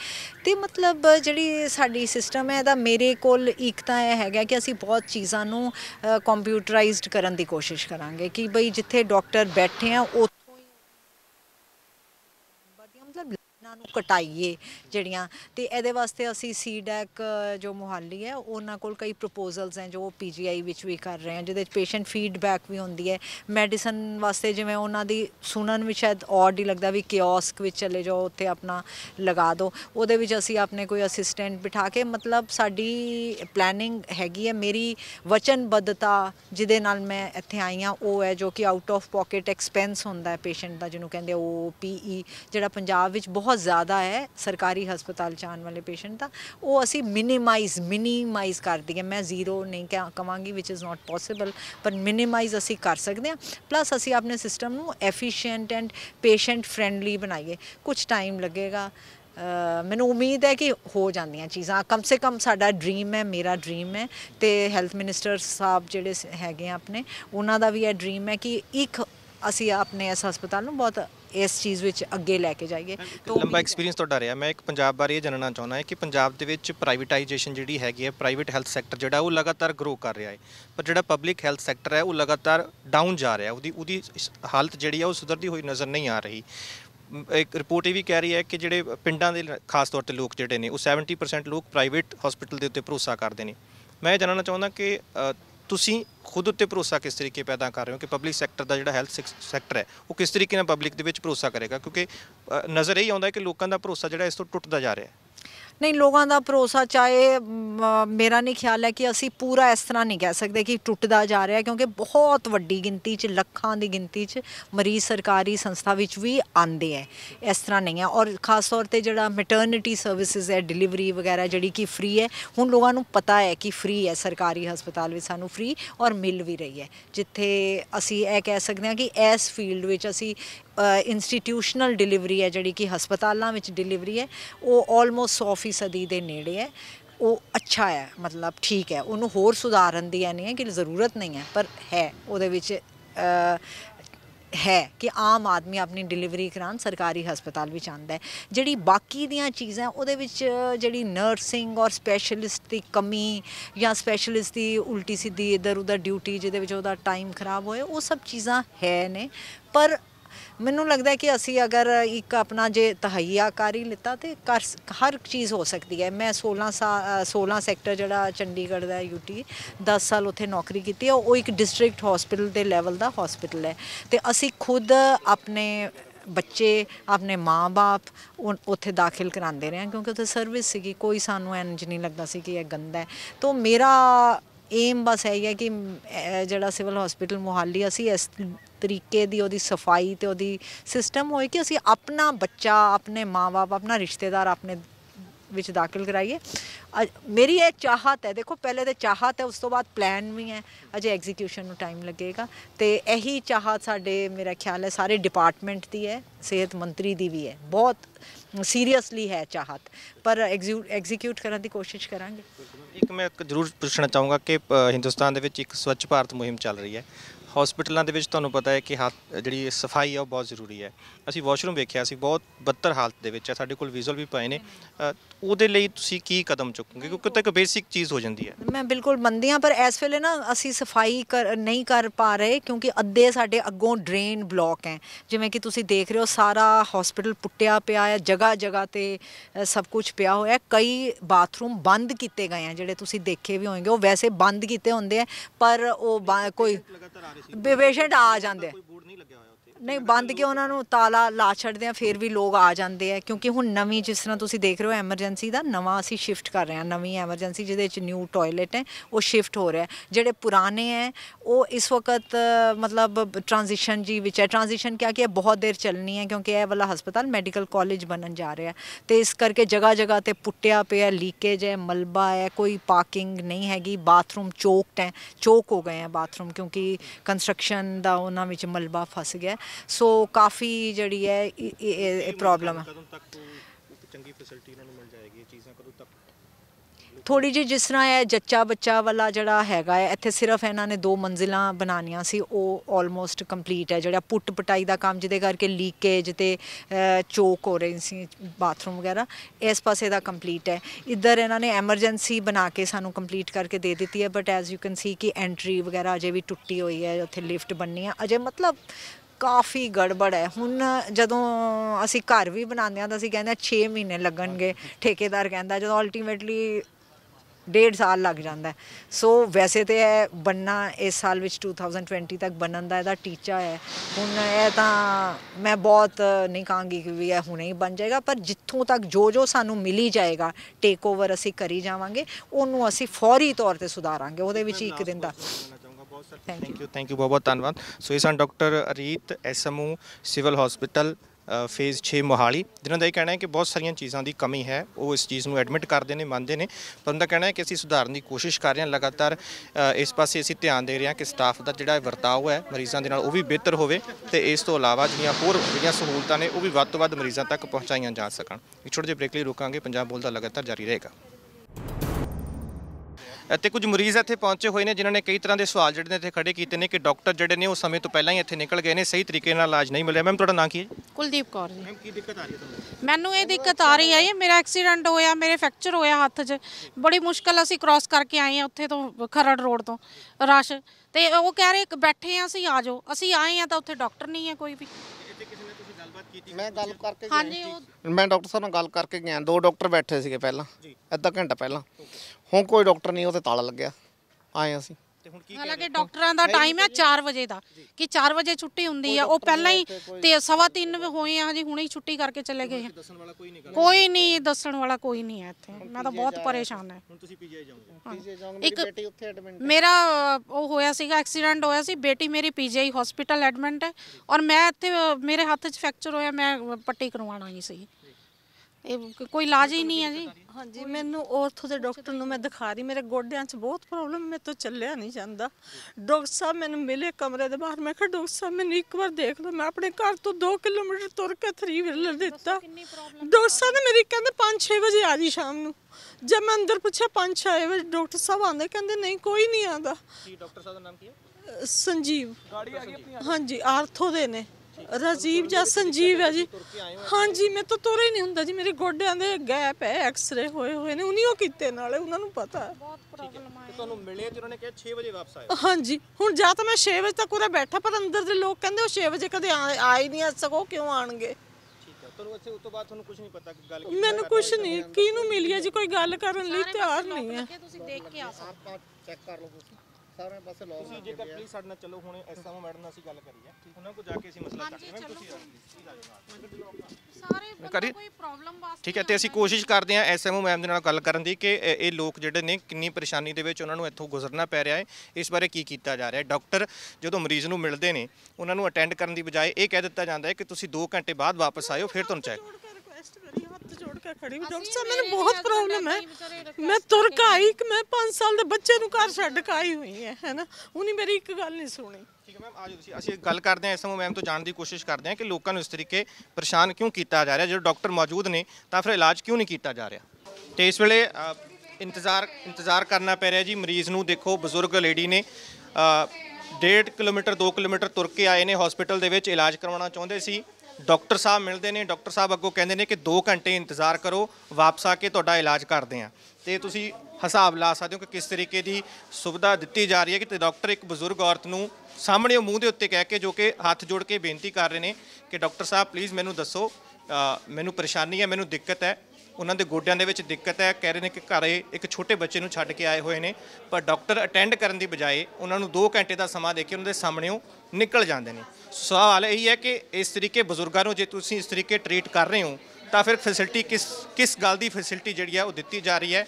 ਤੇ ਮਤਲਬ ਜਿਹੜੀ ਸਾਡੀ ਸਿਸਟਮ ਹੈ ਇਹਦਾ ਮੇਰੇ ਕੋਲ ਇੱਕ ਤਾਂ ਇਹ ਹੈਗਾ ਕਿ ਅਸੀਂ ਬਹੁਤ ਚੀਜ਼ਾਂ ਨੂੰ ਕੰਪਿਊਟਰਾਈਜ਼ਡ ਕਰਨ ਦੀ ਕੋਸ਼ਿਸ਼ ਕਰਾਂਗੇ ਕਿ ਬਈ ਜਿੱਥੇ ਡਾਕਟਰ ਬੈਠੇ ਆ ਉਹ ਇਹਨਾਂ ਨੂੰ ਕਟਾਈਏ ਜਿਹੜੀਆਂ ਤੇ ਇਹਦੇ ਵਾਸਤੇ ਅਸੀਂ ਸੀਡੈਕ e ਜੋ ਮੁਹੱਲੀ ਹੈ ਉਹਨਾਂ ਕੋਲ ਕਈ ਪ੍ਰਪੋਜ਼ਲਸ ਹੈ ਜੋ ਪੀਜੀਆਈ ਵਿੱਚ ਵੀ ਕਰ ਰਹੇ ਹਾਂ ਜਿਹਦੇ ਵਿੱਚ ਪੇਸ਼ੈਂਟ ਫੀਡਬੈਕ ਵੀ ਹੁੰਦੀ ਹੈ ਮੈਡੀਸਨ ਵਾਸਤੇ ਜਿਵੇਂ ਉਹਨਾਂ ਦੀ ਸੁਣਨ ਵਿੱਚ ਸ਼ਾਇਦ ਔਡ ਹੀ ਲੱਗਦਾ ਵੀ ਕਿਓਸਕ ਵਿੱਚ ਚਲੇ ਜਾਓ ਉੱਥੇ ਆਪਣਾ ਲਗਾ ਦਿਓ ਉਹਦੇ ਵਿੱਚ ਅਸੀਂ ਆਪਣੇ ਕੋਈ ਅਸਿਸਟੈਂਟ ਬਿਠਾ ਕੇ ਮਤਲਬ ਸਾਡੀ ਪਲੈਨਿੰਗ ਹੈਗੀ ਹੈ ਮੇਰੀ ਵਚਨਬੱਧਤਾ ਜਿਹਦੇ ਨਾਲ ਮੈਂ ਇੱਥੇ ਆਈ ਹਾਂ ਉਹ ਹੈ ਜੋ ਕਿ ਆਊਟ ਆਫ ਪਾਕਟ ਐਕਸਪੈਂਸ ਹੁੰਦਾ ਹੈ ਪੇਸ਼ੈਂਟ ਦਾ ਜਿਹਨੂੰ ਕਹਿੰਦੇ ਉਹ ਪੀਈ e, ਜਿਹੜਾ ਪੰਜਾਬ ਵਿੱਚ ਬਹੁਤ ਬਹੁਤ ਜ਼ਿਆਦਾ ਹੈ ਸਰਕਾਰੀ ਹਸਪਤਾਲ ਚ ਆਉਣ ਵਾਲੇ ਪੇਸ਼ੈਂਟ ਦਾ ਉਹ ਅਸੀਂ ਮਿਨੀਮਾਈਜ਼ ਮਿਨੀਮਾਈਜ਼ ਕਰ ਦਈਏ ਮੈਂ ਜ਼ੀਰੋ ਨਹੀਂ ਕਹਾਂਗੀ ਵਿਚ ਇਜ਼ ਨਾਟ ਪੋਸੀਬਲ ਪਰ ਮਿਨੀਮਾਈਜ਼ ਅਸੀਂ ਕਰ ਸਕਦੇ ਹਾਂ ਪਲੱਸ ਅਸੀਂ ਆਪਣੇ ਸਿਸਟਮ ਨੂੰ ਐਫੀਸ਼ੀਐਂਟ ਐਂਡ ਪੇਸ਼ੈਂਟ ਫ੍ਰੈਂਡਲੀ ਬਣਾਈਏ ਕੁਝ ਟਾਈਮ ਲੱਗੇਗਾ ਮੈਨੂੰ ਉਮੀਦ ਹੈ ਕਿ ਹੋ ਜਾਂਦੀਆਂ ਚੀਜ਼ਾਂ ਕਮ ਸੇ ਕਮ ਸਾਡਾ ਡ੍ਰੀਮ ਹੈ ਮੇਰਾ ਡ੍ਰੀਮ ਹੈ ਤੇ ਹੈਲਥ ਮਿਨਿਸਟਰ ਸਾਹਿਬ ਜਿਹੜੇ ਹੈਗੇ ਆਪਣੇ ਉਹਨਾਂ ਦਾ ਵੀ ਇਹ ਡ੍ਰੀਮ ਹੈ ਕਿ ਇੱਕ ਅਸੀਂ ਆਪਣੇ ਇਸ ਹਸਪਤਾਲ ਨੂੰ ਬਹੁਤ ਇਸ ਚੀਜ਼ ਵਿੱਚ ਅੱਗੇ ਲੈ ਕੇ ਜਾਈਏ ਤੋਂ ਲੰਬਾ ਐਕਸਪੀਰੀਅੰਸ ਤੁਹਾਡਾ ਰਿਹਾ ਮੈਂ ਇੱਕ ਪੰਜਾਬ ਬਾਰੇ ਇਹ ਜਾਨਣਾ ਚਾਹੁੰਦਾ ਹੈ ਕਿ ਪੰਜਾਬ ਦੇ ਵਿੱਚ ਪ੍ਰਾਈਵੇਟਾਈਜੇਸ਼ਨ ਜਿਹੜੀ ਹੈਗੀ ਹੈ ਪ੍ਰਾਈਵੇਟ ਹੈਲਥ ਸੈਕਟਰ ਜਿਹੜਾ ਉਹ ਲਗਾਤਾਰ ਗਰੋ ਕਰ ਰਿਹਾ ਹੈ ਪਰ ਜਿਹੜਾ ਪਬਲਿਕ ਹੈਲਥ ਸੈਕਟਰ ਹੈ ਉਹ ਲਗਾਤਾਰ ਡਾਊਨ ਜਾ ਰਿਹਾ ਉਹਦੀ ਉਹਦੀ ਹਾਲਤ ਜਿਹੜੀ ਹੈ ਉਹ ਸੁਧਰਦੀ ਹੋਈ ਨਜ਼ਰ ਨਹੀਂ ਆ ਰਹੀ ਇੱਕ ਰਿਪੋਰਟ ਇਹ ਵੀ ਕਹਿ ਰਹੀ ਹੈ ਕਿ ਜਿਹੜੇ ਪਿੰਡਾਂ ਦੇ ਖਾਸ ਤੌਰ ਤੇ ਲੋਕ ਜਿਹੜੇ ਨੇ ਉਹ 70% ਲੋਕ ਪ੍ਰਾਈਵੇਟ ਹਸਪੀਟਲ ਦੇ ਉੱਤੇ ਭਰੋਸਾ ਕਰਦੇ ਨੇ ਮੈਂ ਜਾਨਣਾ ਚਾਹੁੰਦਾ ਕਿ ਤੁਸੀਂ ਖੁਦ ਉੱਤੇ ਭਰੋਸਾ ਕਿਸ ਤਰੀਕੇ ਪੈਦਾ ਕਰ ਰਹੇ ਹੋ ਕਿ ਪਬਲਿਕ ਸੈਕਟਰ ਦਾ ਜਿਹੜਾ ਹੈਲਥ ਸੈਕਟਰ ਹੈ ਉਹ ਕਿਸ ਤਰੀਕੇ ਨਾਲ ਪਬਲਿਕ ਦੇ ਵਿੱਚ ਭਰੋਸਾ ਕਰੇਗਾ ਕਿਉਂਕਿ ਨਜ਼ਰ ਇਹ ਆਉਂਦਾ ਹੈ ਕਿ ਲੋਕਾਂ ਦਾ ਭਰੋਸਾ ਜਿਹੜਾ ਇਸ ਤੋਂ ਟੁੱਟਦਾ ਜਾ ਰਿਹਾ ਹੈ ਨਹੀਂ ਲੋਕਾਂ ਦਾ ਭਰੋਸਾ ਚਾਹੇ ਮੇਰਾ ਨਹੀਂ ਖਿਆਲ ਹੈ ਕਿ ਅਸੀਂ ਪੂਰਾ ਇਸ ਤਰ੍ਹਾਂ ਨਹੀਂ ਕਹਿ ਸਕਦੇ ਕਿ ਟੁੱਟਦਾ ਜਾ ਰਿਹਾ ਕਿਉਂਕਿ ਬਹੁਤ ਵੱਡੀ ਗਿਣਤੀ 'ਚ ਲੱਖਾਂ ਦੀ ਗਿਣਤੀ 'ਚ ਮਰੀਜ਼ ਸਰਕਾਰੀ ਸੰਸਥਾ ਵਿੱਚ ਵੀ ਆਂਦੇ ਐ ਇਸ ਤਰ੍ਹਾਂ ਨਹੀਂ ਐ ਔਰ ਖਾਸ ਤੌਰ ਤੇ ਜਿਹੜਾ ਮੈਟਰਨਿਟੀ ਸਰਵਿਸਿਜ਼ ਹੈ ਡਿਲੀਵਰੀ ਵਗੈਰਾ ਜਿਹੜੀ ਕਿ ਫ੍ਰੀ ਹੈ ਹੁਣ ਲੋਕਾਂ ਨੂੰ ਪਤਾ ਹੈ ਕਿ ਫ੍ਰੀ ਹੈ ਸਰਕਾਰੀ ਹਸਪਤਾਲ ਵਿੱਚ ਸਾਨੂੰ ਫ੍ਰੀ ਔਰ ਮਿਲ ਵੀ ਰਹੀ ਹੈ ਜਿੱਥੇ ਅਸੀਂ ਇਹ ਕਹਿ ਸਕਦੇ ਹਾਂ ਕਿ ਇਸ ਫੀਲਡ ਵਿੱਚ ਅਸੀਂ ਇੰਸਟੀਟਿਊਸ਼ਨਲ ਡਿਲੀਵਰੀ ਹੈ ਜਿਹੜੀ ਕਿ ਹਸਪਤਾਲਾਂ ਵਿੱਚ ਡਿਲੀਵਰੀ ਹੈ ਉਹ ਆਲਮੋਸਟ 100% ਦੇ ਨੇੜੇ ਹੈ ਉਹ ਅੱਛਾ ਹੈ ਮਤਲਬ ਠੀਕ ਹੈ ਉਹਨੂੰ ਹੋਰ ਸੁਧਾਰਨ ਦੀ ਨਹੀਂ ਹੈ ਕਿ ਜ਼ਰੂਰਤ ਨਹੀਂ ਹੈ ਪਰ ਹੈ ਉਹਦੇ ਵਿੱਚ ਹੈ ਕਿ ਆਮ ਆਦਮੀ ਆਪਣੀ ਡਿਲੀਵਰੀ ਕਰਾਂ ਸਰਕਾਰੀ ਹਸਪਤਾਲ ਵਿੱਚ ਆਂਦਾ ਹੈ ਜਿਹੜੀ ਬਾਕੀ ਦੀਆਂ ਚੀਜ਼ਾਂ ਉਹਦੇ ਵਿੱਚ ਜਿਹੜੀ ਨਰਸਿੰਗ ਔਰ ਸਪੈਸ਼ਲਿਸਟ ਦੀ ਕਮੀ ਜਾਂ ਸਪੈਸ਼ਲਿਸਟ ਦੀ ਉਲਟੀ ਸਿੱਧੀ ਇਧਰ ਉਧਰ ਡਿਊਟੀ ਜਿਹਦੇ ਵਿੱਚ ਉਹਦਾ ਟਾਈਮ ਖਰਾਬ ਹੋਏ ਉਹ ਸਭ ਚੀਜ਼ਾਂ ਹੈ ਨੇ ਪਰ ਮੈਨੂੰ ਲੱਗਦਾ ਕਿ ਅਸੀਂ ਅਗਰ ਇੱਕ ਆਪਣਾ ਜੇ ਤਹਈਆ ਕਰ ਹੀ ਲਿੱਤਾ ਤੇ ਹਰ ਚੀਜ਼ ਹੋ ਸਕਦੀ ਹੈ ਮੈਂ 16 16 ਸੈਕਟਰ ਜਿਹੜਾ ਚੰਡੀਗੜ੍ਹ ਦਾ ਯੂਟੀ 10 ਸਾਲ ਉੱਥੇ ਨੌਕਰੀ ਕੀਤੀ ਹੈ ਉਹ ਇੱਕ ਡਿਸਟ੍ਰਿਕਟ ਹਸਪੀਟਲ ਦੇ ਲੈਵਲ ਦਾ ਹਸਪੀਟਲ ਹੈ ਤੇ ਅਸੀਂ ਖੁਦ ਆਪਣੇ ਬੱਚੇ ਆਪਣੇ ਮਾਪੇ ਉੱਥੇ ਦਾਖਲ ਕਰਾਉਂਦੇ ਰਹੇ ਕਿਉਂਕਿ ਉੱਥੇ ਸਰਵਿਸ ਸੀਗੀ ਕੋਈ ਸਾਨੂੰ ਇੰਜ ਨਹੀਂ ਲੱਗਦਾ ਸੀ ਕਿ ਇਹ ਗੰਦਾ ਹੈ ਤੋਂ ਮੇਰਾ ਏਮ ਬਸ ਹੈ ਹੈ ਕਿ ਜਿਹੜਾ ਸਿਵਲ ਹਸਪੀਟਲ ਮੁਹਾਲੀ ਅਸੀਂ ਇਸ ਤਰੀਕੇ ਦੀ ਉਹਦੀ ਸਫਾਈ ਤੇ ਉਹਦੀ ਸਿਸਟਮ ਹੋਏ ਕਿ ਅਸੀਂ ਆਪਣਾ ਬੱਚਾ ਆਪਣੇ ਮਾਪੇ ਆਪਣਾ ਰਿਸ਼ਤੇਦਾਰ ਆਪਣੇ ਵਿੱਚ ਦਾਖਲ ਕਰਾਈਏ ਮੇਰੀ ਇਹ ਚਾਹਤ ਹੈ ਦੇਖੋ ਪਹਿਲੇ ਤੇ ਚਾਹਤ ਹੈ ਉਸ ਤੋਂ ਬਾਅਦ ਪਲਾਨ ਵੀ ਹੈ ਅਜੇ ਐਗਜ਼ੀਕਿਊਸ਼ਨ ਨੂੰ ਟਾਈਮ ਲੱਗੇਗਾ ਤੇ ਇਹੀ ਚਾਹਤ ਸਾਡੇ ਮੇਰਾ ਖਿਆਲ ਹੈ ਸਾਰੇ ਡਿਪਾਰਟਮੈਂਟ ਦੀ ਹੈ ਸਿਹਤ ਮੰਤਰੀ ਦੀ ਵੀ ਹੈ ਬਹੁਤ ਸੀਰੀਅਸਲੀ ਹੈ ਚਾਹਤ ਪਰ ਐਗਜ਼ੀਕਿਊਟ ਕਰਨ ਦੀ ਕੋਸ਼ਿਸ਼ ਕਰਾਂਗੇ ਇੱਕ ਮੈਂ ਇੱਕ ਜ਼ਰੂਰ ਪੁੱਛਣਾ ਚਾਹੂੰਗਾ ਕਿ ਹਿੰਦੁਸਤਾਨ ਦੇ ਵਿੱਚ ਇੱਕ ਸਵੱਛ ਭਾਰਤ ਮੁਹਿੰਮ ਚੱਲ ਰਹੀ ਹੈ ਹਸਪੀਟਲਾਂ ਦੇ ਵਿੱਚ ਤੁਹਾਨੂੰ ਪਤਾ ਹੈ ਕਿ ਹੱਥ ਜਿਹੜੀ ਸਫਾਈ ਹੈ ਉਹ ਬਹੁਤ ਜ਼ਰੂਰੀ ਹੈ ਅਸੀਂ ਵਾਸ਼ਰੂਮ ਵੇਖਿਆ ਸੀ ਬਹੁਤ ਬੱਤਰ ਹਾਲਤ ਦੇ ਵਿੱਚ ਹੈ ਸਾਡੇ ਕੋਲ ਵਿਜ਼ੂਅਲ ਵੀ ਪਏ ਨੇ ਉਹਦੇ ਲਈ ਤੁਸੀਂ ਕੀ ਕਦਮ ਚੁੱਕੋਗੇ ਕਿਉਂਕਿ ਤਾਂ ਇੱਕ ਬੇਸਿਕ ਚੀਜ਼ ਹੋ ਜਾਂਦੀ ਹੈ ਮੈਂ ਬਿਲਕੁਲ ਮੰਨਦੀ ਹਾਂ ਪਰ ਇਸ ਵੇਲੇ ਨਾ ਅਸੀਂ ਸਫਾਈ ਨਹੀਂ ਕਰ پا ਰਹੇ ਕਿਉਂਕਿ ਅੱਧੇ ਸਾਡੇ ਅੱਗੋਂ ਡਰੇਨ ਬਲੌਕ ਹੈ ਜਿਵੇਂ ਕਿ ਤੁਸੀਂ ਦੇਖ ਰਹੇ ਹੋ ਸਾਰਾ ਹਸਪੀਟਲ ਪੁੱਟਿਆ ਪਿਆ ਹੈ ਜਗਾ ਜਗਾ ਤੇ ਸਭ ਕੁਝ ਪਿਆ ਹੋਇਆ ਹੈ ਕਈ ਬਾਥਰੂਮ ਬੰਦ ਕੀਤੇ ਗਏ ਆ ਜਿਹੜੇ ਤੁਸੀਂ ਦੇਖੇ ਵੀ ਹੋਣਗੇ ਉਹ ਵੈਸੇ ਬੰਦ ਕੀਤੇ ਹੁੰਦੇ ਆ ਪਰ ਉਹ ਕੋਈ ਪੇਸ਼ੈਂਟ ਆ ਜਾਂਦੇ ਕੋਈ ਬੋਰਡ ਨਹੀਂ ਲੱਗਿਆ ਹੋਇਆ ਨਹੀਂ ਬੰਦ ਕਿ ਉਹਨਾਂ ਨੂੰ ਤਾਲਾ ਲਾ ਛੱਡਦੇ ਆ ਫਿਰ ਵੀ ਲੋਕ ਆ ਜਾਂਦੇ ਆ ਕਿਉਂਕਿ ਹੁਣ ਨਵੀਂ ਜਿਸ ਤਰ੍ਹਾਂ ਤੁਸੀਂ ਦੇਖ ਰਹੇ ਹੋ ਐਮਰਜੈਂਸੀ ਦਾ ਨਵਾਂ ਅਸੀਂ ਸ਼ਿਫਟ ਕਰ ਰਹੇ ਆ ਨਵੀਂ ਐਮਰਜੈਂਸੀ ਜਿਹਦੇ ਵਿੱਚ ਨਿਊ ਟਾਇਲਟ ਹੈ ਉਹ ਸ਼ਿਫਟ ਹੋ ਰਿਹਾ ਜਿਹੜੇ ਪੁਰਾਣੇ ਹੈ ਉਹ ਇਸ ਵਕਤ ਮਤਲਬ ਟ੍ਰਾਂਜੀਸ਼ਨ ਜੀ ਵਿੱਚ ਹੈ ਟ੍ਰਾਂਜੀਸ਼ਨ ਕਿਆ ਕਿ ਬਹੁਤ ਦੇਰ ਚੱਲਣੀ ਹੈ ਕਿਉਂਕਿ ਇਹ ਵਾਲਾ ਹਸਪਤਾਲ ਮੈਡੀਕਲ ਕਾਲਜ ਬਣਨ ਜਾ ਰਿਹਾ ਤੇ ਇਸ ਕਰਕੇ ਜਗ੍ਹਾ ਜਗ੍ਹਾ ਤੇ ਪੁੱਟਿਆ ਪਿਆ ਲੀਕੇਜ ਹੈ ਮਲਬਾ ਹੈ ਕੋਈ ਪਾਰਕਿੰਗ ਨਹੀਂ ਹੈਗੀ ਬਾਥਰੂਮ ਚੋਕਟ ਹੈ ਚੋਕ ਹੋ ਗਏ ਹੈ ਬਾਥਰੂਮ ਕਿਉਂਕਿ ਕੰਸਟਰਕਸ਼ਨ ਦਾ ਉਹਨਾਂ ਵਿੱਚ ਮਲਬਾ ਫਸ ਗਿਆ ਸੋ ਕਾਫੀ ਜਿਹੜੀ ਹੈ ਇਹ ਪ੍ਰੋਬਲਮ ਹੈ ਕਦੋਂ ਤੱਕ ਚੰਗੀ ਫੈਸਿਲਿਟੀ ਇਹਨਾਂ ਨੂੰ ਮਿਲ ਜਾਏਗੀ ਚੀਜ਼ਾਂ ਕਦੋਂ ਤੱਕ ਥੋੜੀ ਜਿਹੀ ਜਿਸ ਤਰ੍ਹਾਂ ਹੈ ਜੱਚਾ ਬੱਚਾ ਵਾਲਾ ਜਿਹੜਾ ਹੈਗਾ ਹੈ ਇੱਥੇ ਸਿਰਫ ਇਹਨਾਂ ਨੇ ਦੋ ਮੰਜ਼ਿਲਾਂ ਬਣਾਨੀਆਂ ਸੀ ਉਹ ਆਲਮੋਸਟ ਕੰਪਲੀਟ ਹੈ ਜਿਹੜਾ ਪੁੱਟ ਪਟਾਈ ਦਾ ਕੰਮ ਜਿਹਦੇ ਕਰਕੇ ਲੀਕੇਜ ਤੇ ਚੋਕ ਹੋ ਰਹੇ ਸੀ ਬਾਥਰੂਮ ਵਗੈਰਾ ਇਸ ਪਾਸੇ ਦਾ ਕੰਪਲੀਟ ਹੈ ਇੱਧਰ ਇਹਨਾਂ ਨੇ ਐਮਰਜੈਂਸੀ ਬਣਾ ਕੇ ਸਾਨੂੰ ਕੰਪਲੀਟ ਕਰਕੇ ਦੇ ਦਿੱਤੀ ਹੈ but as you can see ਕਿ ਐਂਟਰੀ ਵਗੈਰਾ ਅਜੇ ਵੀ ਟੁੱਟੀ ਹੋਈ ਹੈ ਉੱਥੇ ਲਿਫਟ ਬੰਨੀ ਹੈ ਅਜੇ ਮਤਲਬ ਕਾਫੀ ਗੜਬੜ ਹੈ ਹੁਣ ਜਦੋਂ ਅਸੀਂ ਘਰ ਵੀ ਬਣਾਉਂਦੇ ਆ ਤਾਂ ਅਸੀਂ ਕਹਿੰਦੇ ਆ 6 ਮਹੀਨੇ ਲੱਗਣਗੇ ਠੇਕੇਦਾਰ ਕਹਿੰਦਾ ਜਦੋਂ ਅਲਟੀਮੇਟਲੀ ਡੇਢ ਸਾਲ ਲੱਗ ਜਾਂਦਾ ਸੋ ਵੈਸੇ ਤੇ ਇਹ ਬੰਨਾ ਇਸ ਸਾਲ ਵਿੱਚ 2020 ਤੱਕ ਬਣਨ ਦਾ ਇਹਦਾ ਟੀਚਾ ਹੈ ਹੁਣ ਇਹ ਤਾਂ ਮੈਂ ਬਹੁਤ ਨਹੀਂ ਕਾਂਗੀ ਕਿ ਵੀ ਇਹ ਹੁਣੇ ਹੀ ਬਣ ਜਾਏਗਾ ਪਰ ਜਿੱਥੋਂ ਤੱਕ ਜੋ ਜੋ ਸਾਨੂੰ ਮਿਲੀ ਜਾਏਗਾ ਟੇਕ ਓਵਰ ਅਸੀਂ ਕਰੀ ਜਾਵਾਂਗੇ ਉਹਨੂੰ ਅਸੀਂ ਫੌਰੀ ਤੌਰ ਤੇ ਸੁਧਾਰਾਂਗੇ ਉਹਦੇ ਵਿੱਚ ਇੱਕ ਦਿਨ ਦਾ ਥੈਂਕ ਯੂ ਥੈਂਕ ਯੂ ਬਹੁਤ ਬਹੁਤ ਧੰਨਵਾਦ ਸੋ ਇਸਨ doctor Arit SMO civil hospital phase 6 Mohali ਜਿਨ੍ਹਾਂ ਦਾ ਇਹ ਕਹਿਣਾ ਹੈ ਕਿ ਬਹੁਤ ਸਾਰੀਆਂ ਚੀਜ਼ਾਂ ਦੀ ਕਮੀ ਹੈ ਉਹ ਇਸ ਚੀਜ਼ ਨੂੰ ਐਡਮਿਟ ਕਰਦੇ ਨੇ ਮੰਨਦੇ ਨੇ ਪਰ ਉਹਨਾਂ ਦਾ ਕਹਿਣਾ ਹੈ ਕਿ ਅਸੀਂ ਸੁਧਾਰਨ ਦੀ ਕੋਸ਼ਿਸ਼ ਕਰ ਰਹੇ ਹਾਂ ਲਗਾਤਾਰ ਇਸ ਪਾਸੇ ਅਸੀਂ ਧਿਆਨ ਦੇ ਰਹੇ ਹਾਂ ਕਿ ਸਟਾਫ ਦਾ ਜਿਹੜਾ ਵਰਤਾਓ ਹੈ ਮਰੀਜ਼ਾਂ ਦੇ ਨਾਲ ਉਹ ਵੀ ਬਿਹਤਰ ਹੋਵੇ ਤੇ ਇਸ ਤੋਂ ਇਲਾਵਾ ਜਿਹੜੀਆਂ ਹੋਰ ਜਿਹੜੀਆਂ ਸਹੂਲਤਾਂ ਨੇ ਉਹ ਵੀ ਵੱਧ ਤੋਂ ਵੱਧ ਮਰੀਜ਼ਾਂ ਤੱਕ ਪਹੁੰਚਾਈਆਂ ਜਾ ਸਕਣ ਇੱਕ ਛੋਟੇ ਜਿਹੇ ਬ੍ਰੇਕ ਲਈ ਰੁਕਾਂਗੇ ਪੰਜਾਬ ਬੋਲਦਾ ਲਗਾਤਾਰ ਜਾਰੀ ਰਹੇਗਾ ਤੇ ਕੁਝ ਮਰੀਜ਼ ਇੱਥੇ ਪਹੁੰਚੇ ਹੋਏ ਨੇ ਜਿਨ੍ਹਾਂ ਨੇ ਕਈ ਤਰ੍ਹਾਂ ਦੇ ਸਵਾਲ ਜਿਹੜੇ ਨੇ ਇੱਥੇ ਖੜੇ ਕੀਤੇ ਨੇ ਕਿ ਡਾਕਟਰ ਜਿਹੜੇ ਨੇ ਉਹ ਸਮੇਂ ਤੋਂ ਪਹਿਲਾਂ ਹੀ ਇੱਥੇ ਨਿਕਲ ਗਏ ਨੇ ਸਹੀ ਤਰੀਕੇ ਨਾਲ ਇਲਾਜ ਨਹੀਂ ਮਿਲਿਆ ਮੈਮ ਤੁਹਾਡਾ ਨਾਂ ਕੀ ਹੈ ਕੁਲਦੀਪ ਕੌਰ ਜੀ ਮੈਮ ਕੀ ਦਿੱਕਤ ਆ ਰਹੀ ਹੈ ਤੁਹਾਨੂੰ ਮੈਨੂੰ ਇਹ ਦਿੱਕਤ ਆ ਰਹੀ ਹੈ ਇਹ ਮੇਰਾ ਐਕਸੀਡੈਂਟ ਹੋਇਆ ਮੇਰੇ ਫ੍ਰੈਕਚਰ ਹੋਇਆ ਹੱਥ 'ਚ ਬੜੀ ਮੁਸ਼ਕਲ ਅਸੀਂ ਕ੍ਰਾਸ ਕਰਕੇ ਆਏ ਆ ਉੱਥੇ ਤੋਂ ਖਰੜ ਰੋਡ ਤੋਂ ਰਸ਼ ਤੇ ਉਹ ਕਹਿ ਰਹੇ ਬੈਠੇ ਆ ਅਸੀਂ ਆ ਜਾਓ ਅਸੀਂ ਆਏ ਆ ਤਾਂ ਉੱਥੇ ਡਾਕਟਰ ਨਹੀਂ ਹੈ ਕੋਈ ਵੀ ਮੈਂ ਗੱਲ ਕਰਕੇ ਗਿਆ ਹਾਂਜੀ ਮੈਂ ਡਾਕਟਰ ਸਾਹਿਬ ਨਾਲ ਗੱਲ ਕਰਕੇ ਗਿਆ ਦੋ ਡਾਕਟਰ ਬੈਠੇ ਸੀਗੇ ਪਹਿਲਾਂ ਅੱਧਾ ਘੰਟਾ ਪਹਿਲਾਂ ਹੁਣ ਕੋਈ ਡਾਕਟਰ ਨਹੀਂ ਉਹ ਤੇ ਤਾਲਾ ਲੱਗਿਆ ਆਏ ਅਸੀਂ ਤੇ ਹੁਣ ਕੀ ਹਾਲਾਂਕਿ ਡਾਕਟਰਾਂ ਦਾ ਟਾਈਮ ਹੈ 4 ਵਜੇ ਦਾ ਕਿ 4 ਵਜੇ ਛੁੱਟੀ ਹੁੰਦੀ ਆ ਉਹ ਪਹਿਲਾਂ ਹੀ ਤੇ ਸਵਾ 3 ਹੋਏ ਆ ਜੀ ਹੁਣੇ ਹੀ ਛੁੱਟੀ ਕਰਕੇ ਚਲੇ ਗਏ ਆ ਦੱਸਣ ਵਾਲਾ ਕੋਈ ਨਹੀਂ ਕੋਈ ਨਹੀਂ ਦੱਸਣ ਵਾਲਾ ਕੋਈ ਨਹੀਂ ਹੈ ਇੱਥੇ ਮੈਂ ਤਾਂ ਬਹੁਤ ਪਰੇਸ਼ਾਨ ਹਾਂ ਹੁਣ ਤੁਸੀਂ ਪੀਜੀਆਈ ਜਾਓਗੇ ਪੀਜੀਆਈ ਮੇਰੀ ਬੇਟੀ ਉੱਥੇ ਐਡਮਿਟ ਮੇਰਾ ਉਹ ਹੋਇਆ ਸੀਗਾ ਐਕਸੀਡੈਂਟ ਹੋਇਆ ਸੀ ਬੇਟੀ ਮੇਰੀ ਪੀਜੀਆਈ ਹਸਪੀਟਲ ਐਡਮਿਟ ਹੈ ਔਰ ਮੈਂ ਇੱਥੇ ਮੇਰੇ ਹੱਥ 'ਚ ਫ੍ਰੈਕਚਰ ਹੋਇਆ ਮੈਂ ਪੱਟੀ ਕਰਵਾਉਣਾ ਹੀ ਸੀ ਇਹ ਕੋਈ ਇਲਾਜ ਹੀ ਨਹੀਂ ਹੈ ਜੀ ਹਾਂਜੀ ਮੈਨੂੰ ਔਰਥੋ ਦੇ ਡਾਕਟਰ ਨੂੰ ਮੈਂ ਦਿਖਾ ਰਹੀ ਮੇਰੇ ਗੋਡਿਆਂ 'ਚ ਬਹੁਤ ਪ੍ਰੋਬਲਮ ਮੈਂ ਤੋਂ ਚੱਲਿਆ ਨਹੀਂ ਜਾਂਦਾ ਡਾਕਟਰ ਸਾਹਿਬ ਮੈਨੂੰ ਮਿਲੇ ਕਮਰੇ ਦੇ ਬਾਹਰ ਮੈਂ ਕਿਹਾ ਡਾਕਟਰ ਸਾਹਿਬ ਮੈਨੂੰ ਇੱਕ ਵਾਰ ਦੇਖ ਲਓ ਮੈਂ ਆਪਣੇ ਘਰ ਤੋਂ 2 ਕਿਲੋਮੀਟਰ ਤੁਰ ਕੇ ਥਰੀ ਵੀਲਰ ਦਿੱਤਾ ਡਾਕਟਰ ਸਾਹਿਬ ਨੇ ਮੇਰੀ ਕਹਿੰਦੇ 5-6 ਵਜੇ ਆ ਜੀ ਸ਼ਾਮ ਨੂੰ ਜਦ ਮੈਂ ਅੰਦਰ ਪੁੱਛਿਆ 5-6 ਵਜੇ ਡਾਕਟਰ ਸਾਹਿਬ ਆਉਂਦੇ ਕਹਿੰਦੇ ਨਹੀਂ ਕੋਈ ਨਹੀਂ ਆਉਂਦਾ ਜੀ ਡਾਕਟਰ ਸਾਹਿਬ ਦਾ ਨਾਮ ਕੀ ਹੈ ਸੰਜੀਵ ਗਾੜੀ ਆ ਗਈ ਆਪਣੀ ਹਾਂਜੀ ਆਰਥੋ ਦੇ ਨੇ ਰਾਜੀਵ ਜਾਂ ਸੰਜੀਵ ਹੈ ਜੀ ਹਾਂਜੀ ਮੈਂ ਤਾਂ ਤੁਰੇ ਨਹੀਂ ਹੁੰਦਾ ਜੀ ਮੇਰੇ ਗੋਡਿਆਂ ਦੇ ਗੈਪ ਹੈ ਐਕਸ-ਰੇ ਹੋਏ ਹੋਏ ਨੇ ਉਨੀ ਉਹ ਕੀਤੇ ਨਾਲੇ ਉਹਨਾਂ ਨੂੰ ਪਤਾ ਹੈ ਤੇ ਤੁਹਾਨੂੰ ਮਿਲੇ ਤੇ ਉਹਨਾਂ ਨੇ ਕਿਹਾ 6 ਵਜੇ ਵਾਪਸ ਆਇਓ ਹਾਂਜੀ ਹੁਣ ਜਾਂ ਤਾਂ ਮੈਂ 6 ਵਜੇ ਤੱਕ ਉਰੇ ਬੈਠਾ ਪਰ ਅੰਦਰ ਦੇ ਲੋਕ ਕਹਿੰਦੇ ਉਹ 6 ਵਜੇ ਕਦੇ ਆਈ ਨਹੀਂ ਸਕੋ ਕਿਉਂ ਆਣਗੇ ਠੀਕ ਹੈ ਤੁਹਾਨੂੰ ਅੱਛੇ ਉਸ ਤੋਂ ਬਾਅਦ ਤੁਹਾਨੂੰ ਕੁਝ ਨਹੀਂ ਪਤਾ ਗੱਲ ਕੀ ਮੈਨੂੰ ਕੁਝ ਨਹੀਂ ਕਿਹਨੂੰ ਮਿਲੀ ਹੈ ਜੀ ਕੋਈ ਗੱਲ ਕਰਨ ਲਈ ਤਿਆਰ ਨਹੀਂ ਹੈ ਤੁਸੀਂ ਦੇਖ ਕੇ ਆ ਸਕਦੇ ਚੈੱਕ ਕਰ ਲਓ ਸਾਰੇ ਪਾਸੇ ਲੋਕ ਤੁਸੀਂ ਜੇਕਰ ਪਲੀਜ਼ ਸਾਡੇ ਨਾਲ ਚੱਲੋ ਹੁਣ ਐਸਐਮਓ ਮੈਡਮ ਨਾਲ ਅਸੀਂ ਗੱਲ ਕਰੀ ਹੈ ਉਹਨਾਂ ਕੋਲ ਜਾ ਕੇ ਅਸੀਂ ਮਸਲਾ ਚੱਕ ਹਾਂ ਤੁਸੀਂ ਸਾਰੇ ਕਰੀ ਕੋਈ ਪ੍ਰੋਬਲਮ ਵਾਸਤੇ ਠੀਕ ਹੈ ਤੇ ਅਸੀਂ ਕੋਸ਼ਿਸ਼ ਕਰਦੇ ਹਾਂ ਐਸਐਮਓ ਮੈਮ ਦੇ ਨਾਲ ਗੱਲ ਕਰਨ ਦੀ ਕਿ ਇਹ ਲੋਕ ਜਿਹੜੇ ਨੇ ਕਿੰਨੀ ਪਰੇਸ਼ਾਨੀ ਦੇ ਵਿੱਚ ਉਹਨਾਂ ਨੂੰ ਇੱਥੋਂ ਗੁਜ਼ਰਨਾ ਪੈ ਰਿਹਾ ਹੈ ਇਸ ਬਾਰੇ ਕੀ ਕੀਤਾ ਜਾ ਰਿਹਾ ਹੈ ਡਾਕਟਰ ਜਦੋਂ ਮਰੀਜ਼ ਨੂੰ ਮਿਲਦੇ ਨੇ ਉਹਨਾਂ ਨੂੰ ਅਟੈਂਡ ਕਰਨ ਦੀ ਬਜਾਏ ਇਹ ਕਹਿ ਦਿੱਤਾ ਜਾਂਦਾ ਹੈ ਕਿ ਤੁਸੀਂ 2 ਘੰਟੇ ਬਾਅਦ ਵਾਪਸ ਆਇਓ ਫਿਰ ਤੁਹਾਨੂੰ ਚੈੱਕ ਰਿਕੁਐਸਟ ਹੱਥ ਜੋੜ ਕੇ ਖੜੀ ਹਾਂ ਡਾਕਟਰ ਸਾਹਿਬ ਮੈਨੂੰ ਬਹੁਤ ਪ੍ਰੋਬਲਮ ਹੈ ਮੈਂ ਤੁਰ ਕੇ ਆਈ ਕਿ ਮੈਂ 5 ਸਾਲ ਦੇ ਬੱਚੇ ਨੂੰ ਘਰ ਛੱਡ ਕੇ ਆਈ ਹੋਈ ਹੈ ਹੈਨਾ ਉਹਨੇ ਮੇਰੀ ਇੱਕ ਗੱਲ ਨਹੀਂ ਸੁਣੀ ਠੀਕ ਹੈ ਮੈਮ ਆਜੋ ਤੁਸੀਂ ਅਸੀਂ ਗੱਲ ਕਰਦੇ ਹਾਂ ਇਸ ਸਮੇਂ ਮੈਮ ਤੋਂ ਜਾਣ ਦੀ ਕੋਸ਼ਿਸ਼ ਕਰਦੇ ਹਾਂ ਕਿ ਲੋਕਾਂ ਨੂੰ ਇਸ ਤਰੀਕੇ ਪਰੇਸ਼ਾਨ ਕਿਉਂ ਕੀਤਾ ਜਾ ਰਿਹਾ ਜਦੋਂ ਡਾਕਟਰ ਮੌਜੂਦ ਨੇ ਤਾਂ ਫਿਰ ਇਲਾਜ ਕਿਉਂ ਨਹੀਂ ਕੀਤਾ ਜਾ ਰਿਹਾ ਤੇ ਇਸ ਵੇਲੇ ਇੰਤਜ਼ਾਰ ਇੰਤਜ਼ਾਰ ਕਰਨਾ ਪੈ ਰਿਹਾ ਜੀ ਮਰੀਜ਼ ਨੂੰ ਦੇਖੋ ਬਜ਼ੁਰਗ ਲੇਡੀ ਨੇ ਡੇਢ ਕਿਲੋਮੀਟਰ 2 ਕਿਲੋਮੀਟਰ ਤੁਰ ਕੇ ਆਏ ਨੇ ਹਸਪੀਟਲ ਦੇ ਵਿੱਚ ਇਲਾਜ ਕਰਵਾਉਣਾ ਚਾਹੁੰਦੇ ਸੀ ਡਾਕਟਰ ਸਾਹਿਬ ਮਿਲਦੇ ਨੇ ਡਾਕਟਰ ਸਾਹਿਬ ਅੱਗੋਂ ਕਹਿੰਦੇ ਨੇ ਕਿ 2 ਘੰਟੇ ਇੰਤਜ਼ਾਰ ਕਰੋ ਵਾਪਸ ਆ ਕੇ ਤੁਹਾਡਾ ਇਲਾਜ ਕਰਦੇ ਆ ਤੇ ਤੁਸੀਂ ਹਿਸਾਬ ਲਾ ਸਕਦੇ ਹੋ ਕਿ ਕਿਸ ਤਰੀਕੇ ਦੀ ਸੁਵਿਧਾ ਦਿੱਤੀ ਜਾ ਰਹੀ ਹੈ ਕਿ ਡਾਕਟਰ ਇੱਕ ਬਜ਼ੁਰਗ ਔਰਤ ਨੂੰ ਸਾਹਮਣੇ ਉਹ ਮੂੰਹ ਦੇ ਉੱਤੇ ਕਹਿ ਕੇ ਜੋ ਕਿ ਹੱਥ ਜੋੜ ਕੇ ਬੇਨਤੀ ਕਰ ਰਹੇ ਨੇ ਕਿ ਡਾਕਟਰ ਸਾਹਿਬ ਪਲੀਜ਼ ਮੈਨੂੰ ਦੱਸੋ ਮੈਨੂੰ ਪਰੇਸ਼ਾਨੀ ਹੈ ਮੈਨੂੰ ਦਿੱਕਤ ਹੈ ਉਹਨਾਂ ਦੇ ਗੋਡਿਆਂ ਦੇ ਵਿੱਚ ਦਿੱਕਤ ਹੈ ਕਹਿ ਰਹੇ ਨੇ ਕਿ ਘਰੇ ਇੱਕ ਛੋਟੇ ਬੱਚੇ ਨੂੰ ਛੱਡ ਕੇ ਆਏ ਹੋਏ ਨੇ ਪਰ ਡਾਕਟਰ ਅਟੈਂਡ ਕਰਨ ਦੀ ਬਜਾਏ ਉਹਨਾਂ ਨੂੰ 2 ਘੰਟੇ ਦਾ ਸਮਾਂ ਦੇ ਕੇ ਉਹਨਾਂ ਦੇ ਸਾਹਮਣੇੋਂ ਨਿਕਲ ਜਾਂਦੇ ਨੇ ਸਵਾਲ ਇਹ ਹੈ ਕਿ ਇਸ ਤਰੀਕੇ ਬਜ਼ੁਰਗਾਂ ਨੂੰ ਜੇ ਤੁਸੀਂ ਇਸ ਤਰੀਕੇ ਟ੍ਰੀਟ ਕਰ ਰਹੇ ਹੋ ਤਾਂ ਫਿਰ ਫੈਸਿਲਿਟੀ ਕਿਸ ਕਿਸ ਗੱਲ ਦੀ ਫੈਸਿਲਿਟੀ ਜਿਹੜੀ ਹੈ ਉਹ ਦਿੱਤੀ ਜਾ ਰਹੀ ਹੈ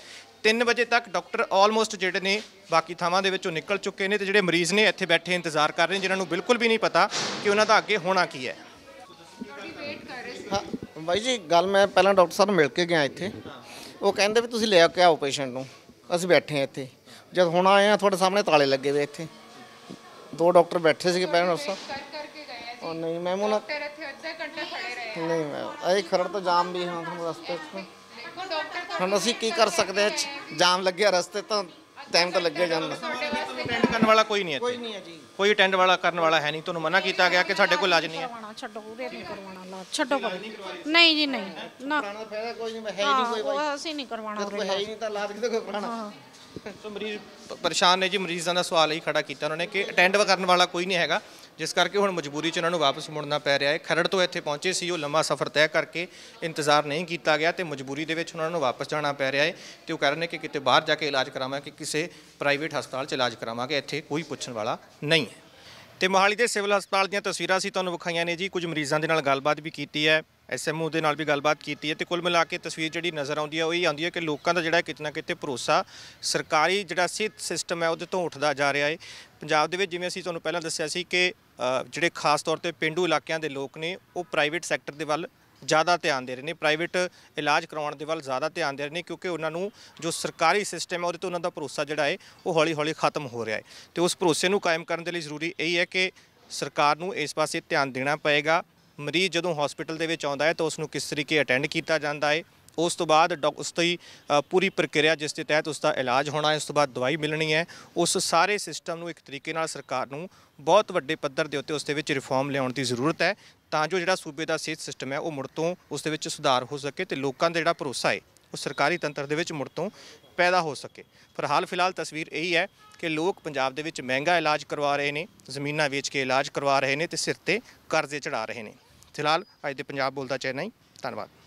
3 ਵਜੇ ਤੱਕ ਡਾਕਟਰ ਆਲਮੋਸਟ ਜਿਹੜੇ ਨੇ ਬਾਕੀ ਥਾਵਾਂ ਦੇ ਵਿੱਚੋਂ ਨਿਕਲ ਚੁੱਕੇ ਨੇ ਤੇ ਜਿਹੜੇ ਮਰੀਜ਼ ਨੇ ਇੱਥੇ ਬੈਠੇ ਇੰਤਜ਼ਾਰ ਕਰ ਰਹੇ ਨੇ ਜਿਨ੍ਹਾਂ ਨੂੰ ਬਿਲਕੁਲ ਵੀ ਨਹੀਂ ਪਤਾ ਕਿ ਉਹਨਾਂ ਦਾ ਅੱਗੇ ਹੋਣਾ ਕੀ ਹੈ ਵੇਟ ਕਰ ਰਹੇ ਸੀ ਬਾਈ ਜੀ ਗੱਲ ਮੈਂ ਪਹਿਲਾਂ ਡਾਕਟਰ ਸਾਹਿਬ ਮਿਲ ਕੇ ਗਿਆ ਇੱਥੇ ਉਹ ਕਹਿੰਦੇ ਵੀ ਤੁਸੀਂ ਲੈ ਕੇ ਆਓ ਪੇਸ਼ੈਂਟ ਨੂੰ ਅਸੀਂ ਬੈਠੇ ਆ ਇੱਥੇ ਜਦ ਹੁਣ ਆਏ ਆ ਤੁਹਾਡੇ ਸਾਹਮਣੇ ਤਾਲੇ ਲੱਗੇ ਵੇ ਇੱਥੇ ਦੋ ਡਾਕਟਰ ਬੈਠੇ ਸੀਗੇ ਪਹਿਲਾਂ ਉਸ ਕਰਕੇ ਗਏ ਆ ਉਹ ਨਹੀਂ ਮੈਂ ਉਹਨਾਂ ਡਾਕਟਰ ਇੱਥੇ ਅੱਧਾ ਘੰਟਾ ਖੜੇ ਰਹੇ ਨਹੀਂ ਮੈਂ ਇਹ ਖਰੜ ਤੋਂ ਜਾਮ ਵੀ ਹਾਂ ਤੁਹਾਨੂੰ ਰਸਤੇ ਤੋਂ ਹੁਣ ਅਸੀਂ ਕੀ ਕਰ ਸਕਦੇ ਆ ਜਾਮ ਲੱਗਿਆ ਰਸਤੇ ਤਾਂ ਟਾਈਮ ਤਾਂ ਲੱਗਿਆ ਜਾਂਦਾ ਅਟੈਂਡ ਕਰਨ ਵਾਲਾ ਕੋਈ ਨਹੀਂ ਹੈ ਕੋਈ ਨਹੀਂ ਹੈ ਜੀ ਕੋਈ ਅਟੈਂਡ ਵਾਲਾ ਕਰਨ ਵਾਲਾ ਹੈ ਨਹੀਂ ਤੁਹਾਨੂੰ ਮਨਾ ਕੀਤਾ ਗਿਆ ਕਿ ਸਾਡੇ ਕੋਲ ਇਲਾਜ ਨਹੀਂ ਹੈ ਛੱਡੋ ਉਹਦੇ ਨਹੀਂ ਕਰਵਾਉਣਾ ਲਾ ਛੱਡੋ ਪਰ ਨਹੀਂ ਜੀ ਨਹੀਂ ਨਾ ਫਾਇਦਾ ਕੋਈ ਨਹੀਂ ਹੈ ਹੀ ਨਹੀਂ ਕੋਈ ਬਾਈ ਅਸੀਂ ਨਹੀਂ ਕਰਵਾਉਣਾ ਕੋਈ ਹੈ ਹੀ ਨਹੀਂ ਤਾਂ ਇਲਾਜ ਕਿਤੇ ਕੋਈ ਕਰਾਉਣਾ ਸੋ ਮਰੀਜ਼ ਪਰੇਸ਼ਾਨ ਨੇ ਜੀ ਮਰੀਜ਼ਾਂ ਦਾ ਸਵਾਲ ਹੀ ਖੜਾ ਕੀਤਾ ਉਹਨਾਂ ਨੇ ਕਿ ਅਟੈਂਡ ਕਰਨ ਵਾਲਾ ਕੋਈ ਨਹੀਂ ਹੈਗਾ ਜਿਸ ਕਰਕੇ ਹੁਣ ਮਜਬੂਰੀ 'ਚ ਉਹਨਾਂ ਨੂੰ ਵਾਪਸ ਮੁੜਨਾ ਪੈ ਰਿਹਾ ਹੈ ਖਰੜ ਤੋਂ ਇੱਥੇ ਪਹੁੰਚੇ ਸੀ ਉਹ ਲੰਮਾ ਸਫ਼ਰ ਤੈਅ ਕਰਕੇ ਇੰਤਜ਼ਾਰ ਨਹੀਂ ਕੀਤਾ ਗਿਆ ਤੇ ਮਜਬੂਰੀ ਦੇ ਵਿੱਚ ਉਹਨਾਂ ਨੂੰ ਵਾਪਸ ਜਾਣਾ ਪੈ ਰਿਹਾ ਹੈ ਤੇ ਉਹ ਕਹਿ ਰਹੇ ਨੇ ਕਿ ਕਿਤੇ ਬਾਹਰ ਜਾ ਕੇ ਇਲਾਜ ਕਿ ਕਿਸੇ ਪ੍ਰਾਈਵੇਟ ਹਸਪਤਾਲ 'ਚ ਇਲਾਜ ਕਿ ਇੱਥੇ ਕੋਈ ਪੁੱਛਣ ਵਾਲਾ ਨਹੀਂ ਹੈ ਤੇ ਮੋਹਾਲੀ ਦੇ ਸਿਵਲ ਹਸਪਤਾਲ ਦੀਆਂ ਤਸਵੀਰਾਂ ਸੀ ਤੁਹਾਨੂੰ ਵਿਖਾਈਆਂ ਨੇ ਜੀ ਕੁਝ ਮਰੀਜ਼ਾਂ ਦੇ ਨਾਲ ਗੱਲਬਾਤ ਵੀ ਕੀਤੀ ਹੈ ਐਸਐਮਓ ਦੇ ਨਾਲ ਵੀ ਗੱਲਬਾਤ ਕੀਤੀ ਹੈ ਤੇ ਕੁੱਲ ਮਿਲਾ ਕੇ ਤਸਵੀਰ ਜਿਹੜੀ ਨਜ਼ਰ ਆਉਂਦੀ ਹੈ ਉਹ ਹੀ ਆਉਂਦੀ ਹੈ ਕਿ ਲੋਕਾਂ ਦਾ ਜਿਹੜਾ ਕਿਤਨਾ ਕਿਤੇ ਭਰੋਸਾ ਸਰਕਾਰੀ ਜਿਹੜਾ ਸਿਹਤ ਸਿਸਟਮ ਹੈ ਉਹਦੇ ਤੋਂ ਉੱਠਦਾ ਜਾ ਰਿਹਾ ਹੈ ਪੰਜਾਬ ਦੇ ਵਿੱਚ ਜਿਵੇਂ ਅਸੀਂ ਤੁਹਾਨੂੰ ਪਹਿਲਾਂ ਦੱਸਿਆ ਸੀ ਕਿ ਜਿਹੜੇ ਖਾਸ ਤੌਰ ਤੇ ਪਿੰਡੂ ਇਲਾਕਿਆਂ ਦੇ ਲੋਕ ਨੇ ਉਹ ਪ੍ਰਾਈਵੇਟ ਸੈਕਟਰ ਦੇ ਵੱਲ ਜ਼ਿਆਦਾ ਧਿਆਨ ਦੇ ਰਹੇ ਨੇ ਪ੍ਰਾਈਵੇਟ ਇਲਾਜ ਕਰਾਉਣ ਦੇ ਵੱਲ ਜ਼ਿਆਦਾ ਧਿਆਨ ਦੇ ਰਹੇ ਨੇ ਕਿਉਂਕਿ ਉਹਨਾਂ ਨੂੰ ਜੋ ਸਰਕਾਰੀ ਸਿਸਟਮ ਹੈ ਉਹਦੇ ਤੋਂ ਉਹਨਾਂ ਦਾ ਭਰੋਸਾ ਜਿਹੜਾ ਹੈ ਉਹ ਹੌਲੀ-ਹੌਲੀ ਖਤਮ ਹੋ ਰਿਹਾ ਹੈ ਤੇ ਉਸ ਭਰੋਸੇ ਨੂੰ ਕਾਇਮ ਕਰਨ ਦੇ ਲਈ ਜ਼ਰੂਰੀ ਇਹ ਹੈ ਕਿ ਸਰਕਾਰ ਨੂੰ ਇਸ ਪਾਸੇ ਧਿਆਨ ਦੇਣਾ ਪਏਗਾ ਮਰੀਜ਼ ਜਦੋਂ ਹਸਪੀਟਲ ਦੇ ਵਿੱਚ ਆਉਂਦਾ ਹੈ ਤਾਂ ਉਸ ਨੂੰ ਕਿਸ ਤਰੀਕੇ ਅਟੈਂਡ ਕੀਤਾ ਜਾਂਦਾ ਹੈ ਉਸ ਤੋਂ ਬਾਅਦ ਉਸ ਹੀ ਪੂਰੀ ਪ੍ਰਕਿਰਿਆ ਜਿਸ ਦੇ ਤਹਿਤ ਉਸ ਦਾ ਇਲਾਜ ਹੋਣਾ ਹੈ ਉਸ ਤੋਂ ਬਾਅਦ ਦਵਾਈ ਮਿਲਣੀ ਹੈ ਉਸ ਸਾਰੇ ਸਿਸਟਮ ਨੂੰ ਇੱਕ ਤਰੀਕੇ ਨਾਲ ਸਰਕਾਰ ਨੂੰ ਬਹੁਤ ਵੱਡੇ ਪੱਧਰ ਦੇ ਉੱਤੇ ਉਸ ਦੇ ਵਿੱਚ ਰਿਫਾਰਮ ਲਿਆਉਣ ਦੀ ਜ਼ਰੂਰਤ ਹੈ ਤਾਂ ਜੋ ਜਿਹੜਾ ਸੂਬੇ ਦਾ ਸਿਹਤ ਸਿਸਟਮ ਹੈ ਉਹ ਮੁੜ ਤੋਂ ਉਸ ਦੇ ਵਿੱਚ ਸੁਧਾਰ ਹੋ ਸਕੇ ਤੇ ਲੋਕਾਂ ਦਾ ਜਿਹੜਾ ਭਰੋਸਾ ਹੈ ਉਹ ਸਰਕਾਰੀ ਤੰਤਰ ਦੇ ਵਿੱਚ ਮੁੜ ਤੋਂ ਪੈਦਾ ਹੋ ਸਕੇ ਪਰ ਹਾਲ ਫਿਲਹਾਲ ਤਸਵੀਰ ਇਹੀ ਹੈ ਕਿ ਲੋਕ ਪੰਜਾਬ ਦੇ ਵਿੱਚ ਮਹਿੰਗਾ ਇਲਾਜ ਕਰਵਾ ਰਹੇ ਨੇ ਜ਼ਮੀਨਾਂ ਵੇਚ ਕੇ ਇਲਾਜ ਕਰਵਾ ਰਹੇ ਨੇ ਤੇ ਸਿਰ ਤੇ ਕਰਜ਼ੇ ਚੜਾ ਰਹੇ ਨੇ ਫਿਲਹਾਲ ਅੱਜ ਦੇ ਪੰਜਾਬ ਬੋਲਦਾ ਚੈਨਈ ਧੰਨਵਾਦ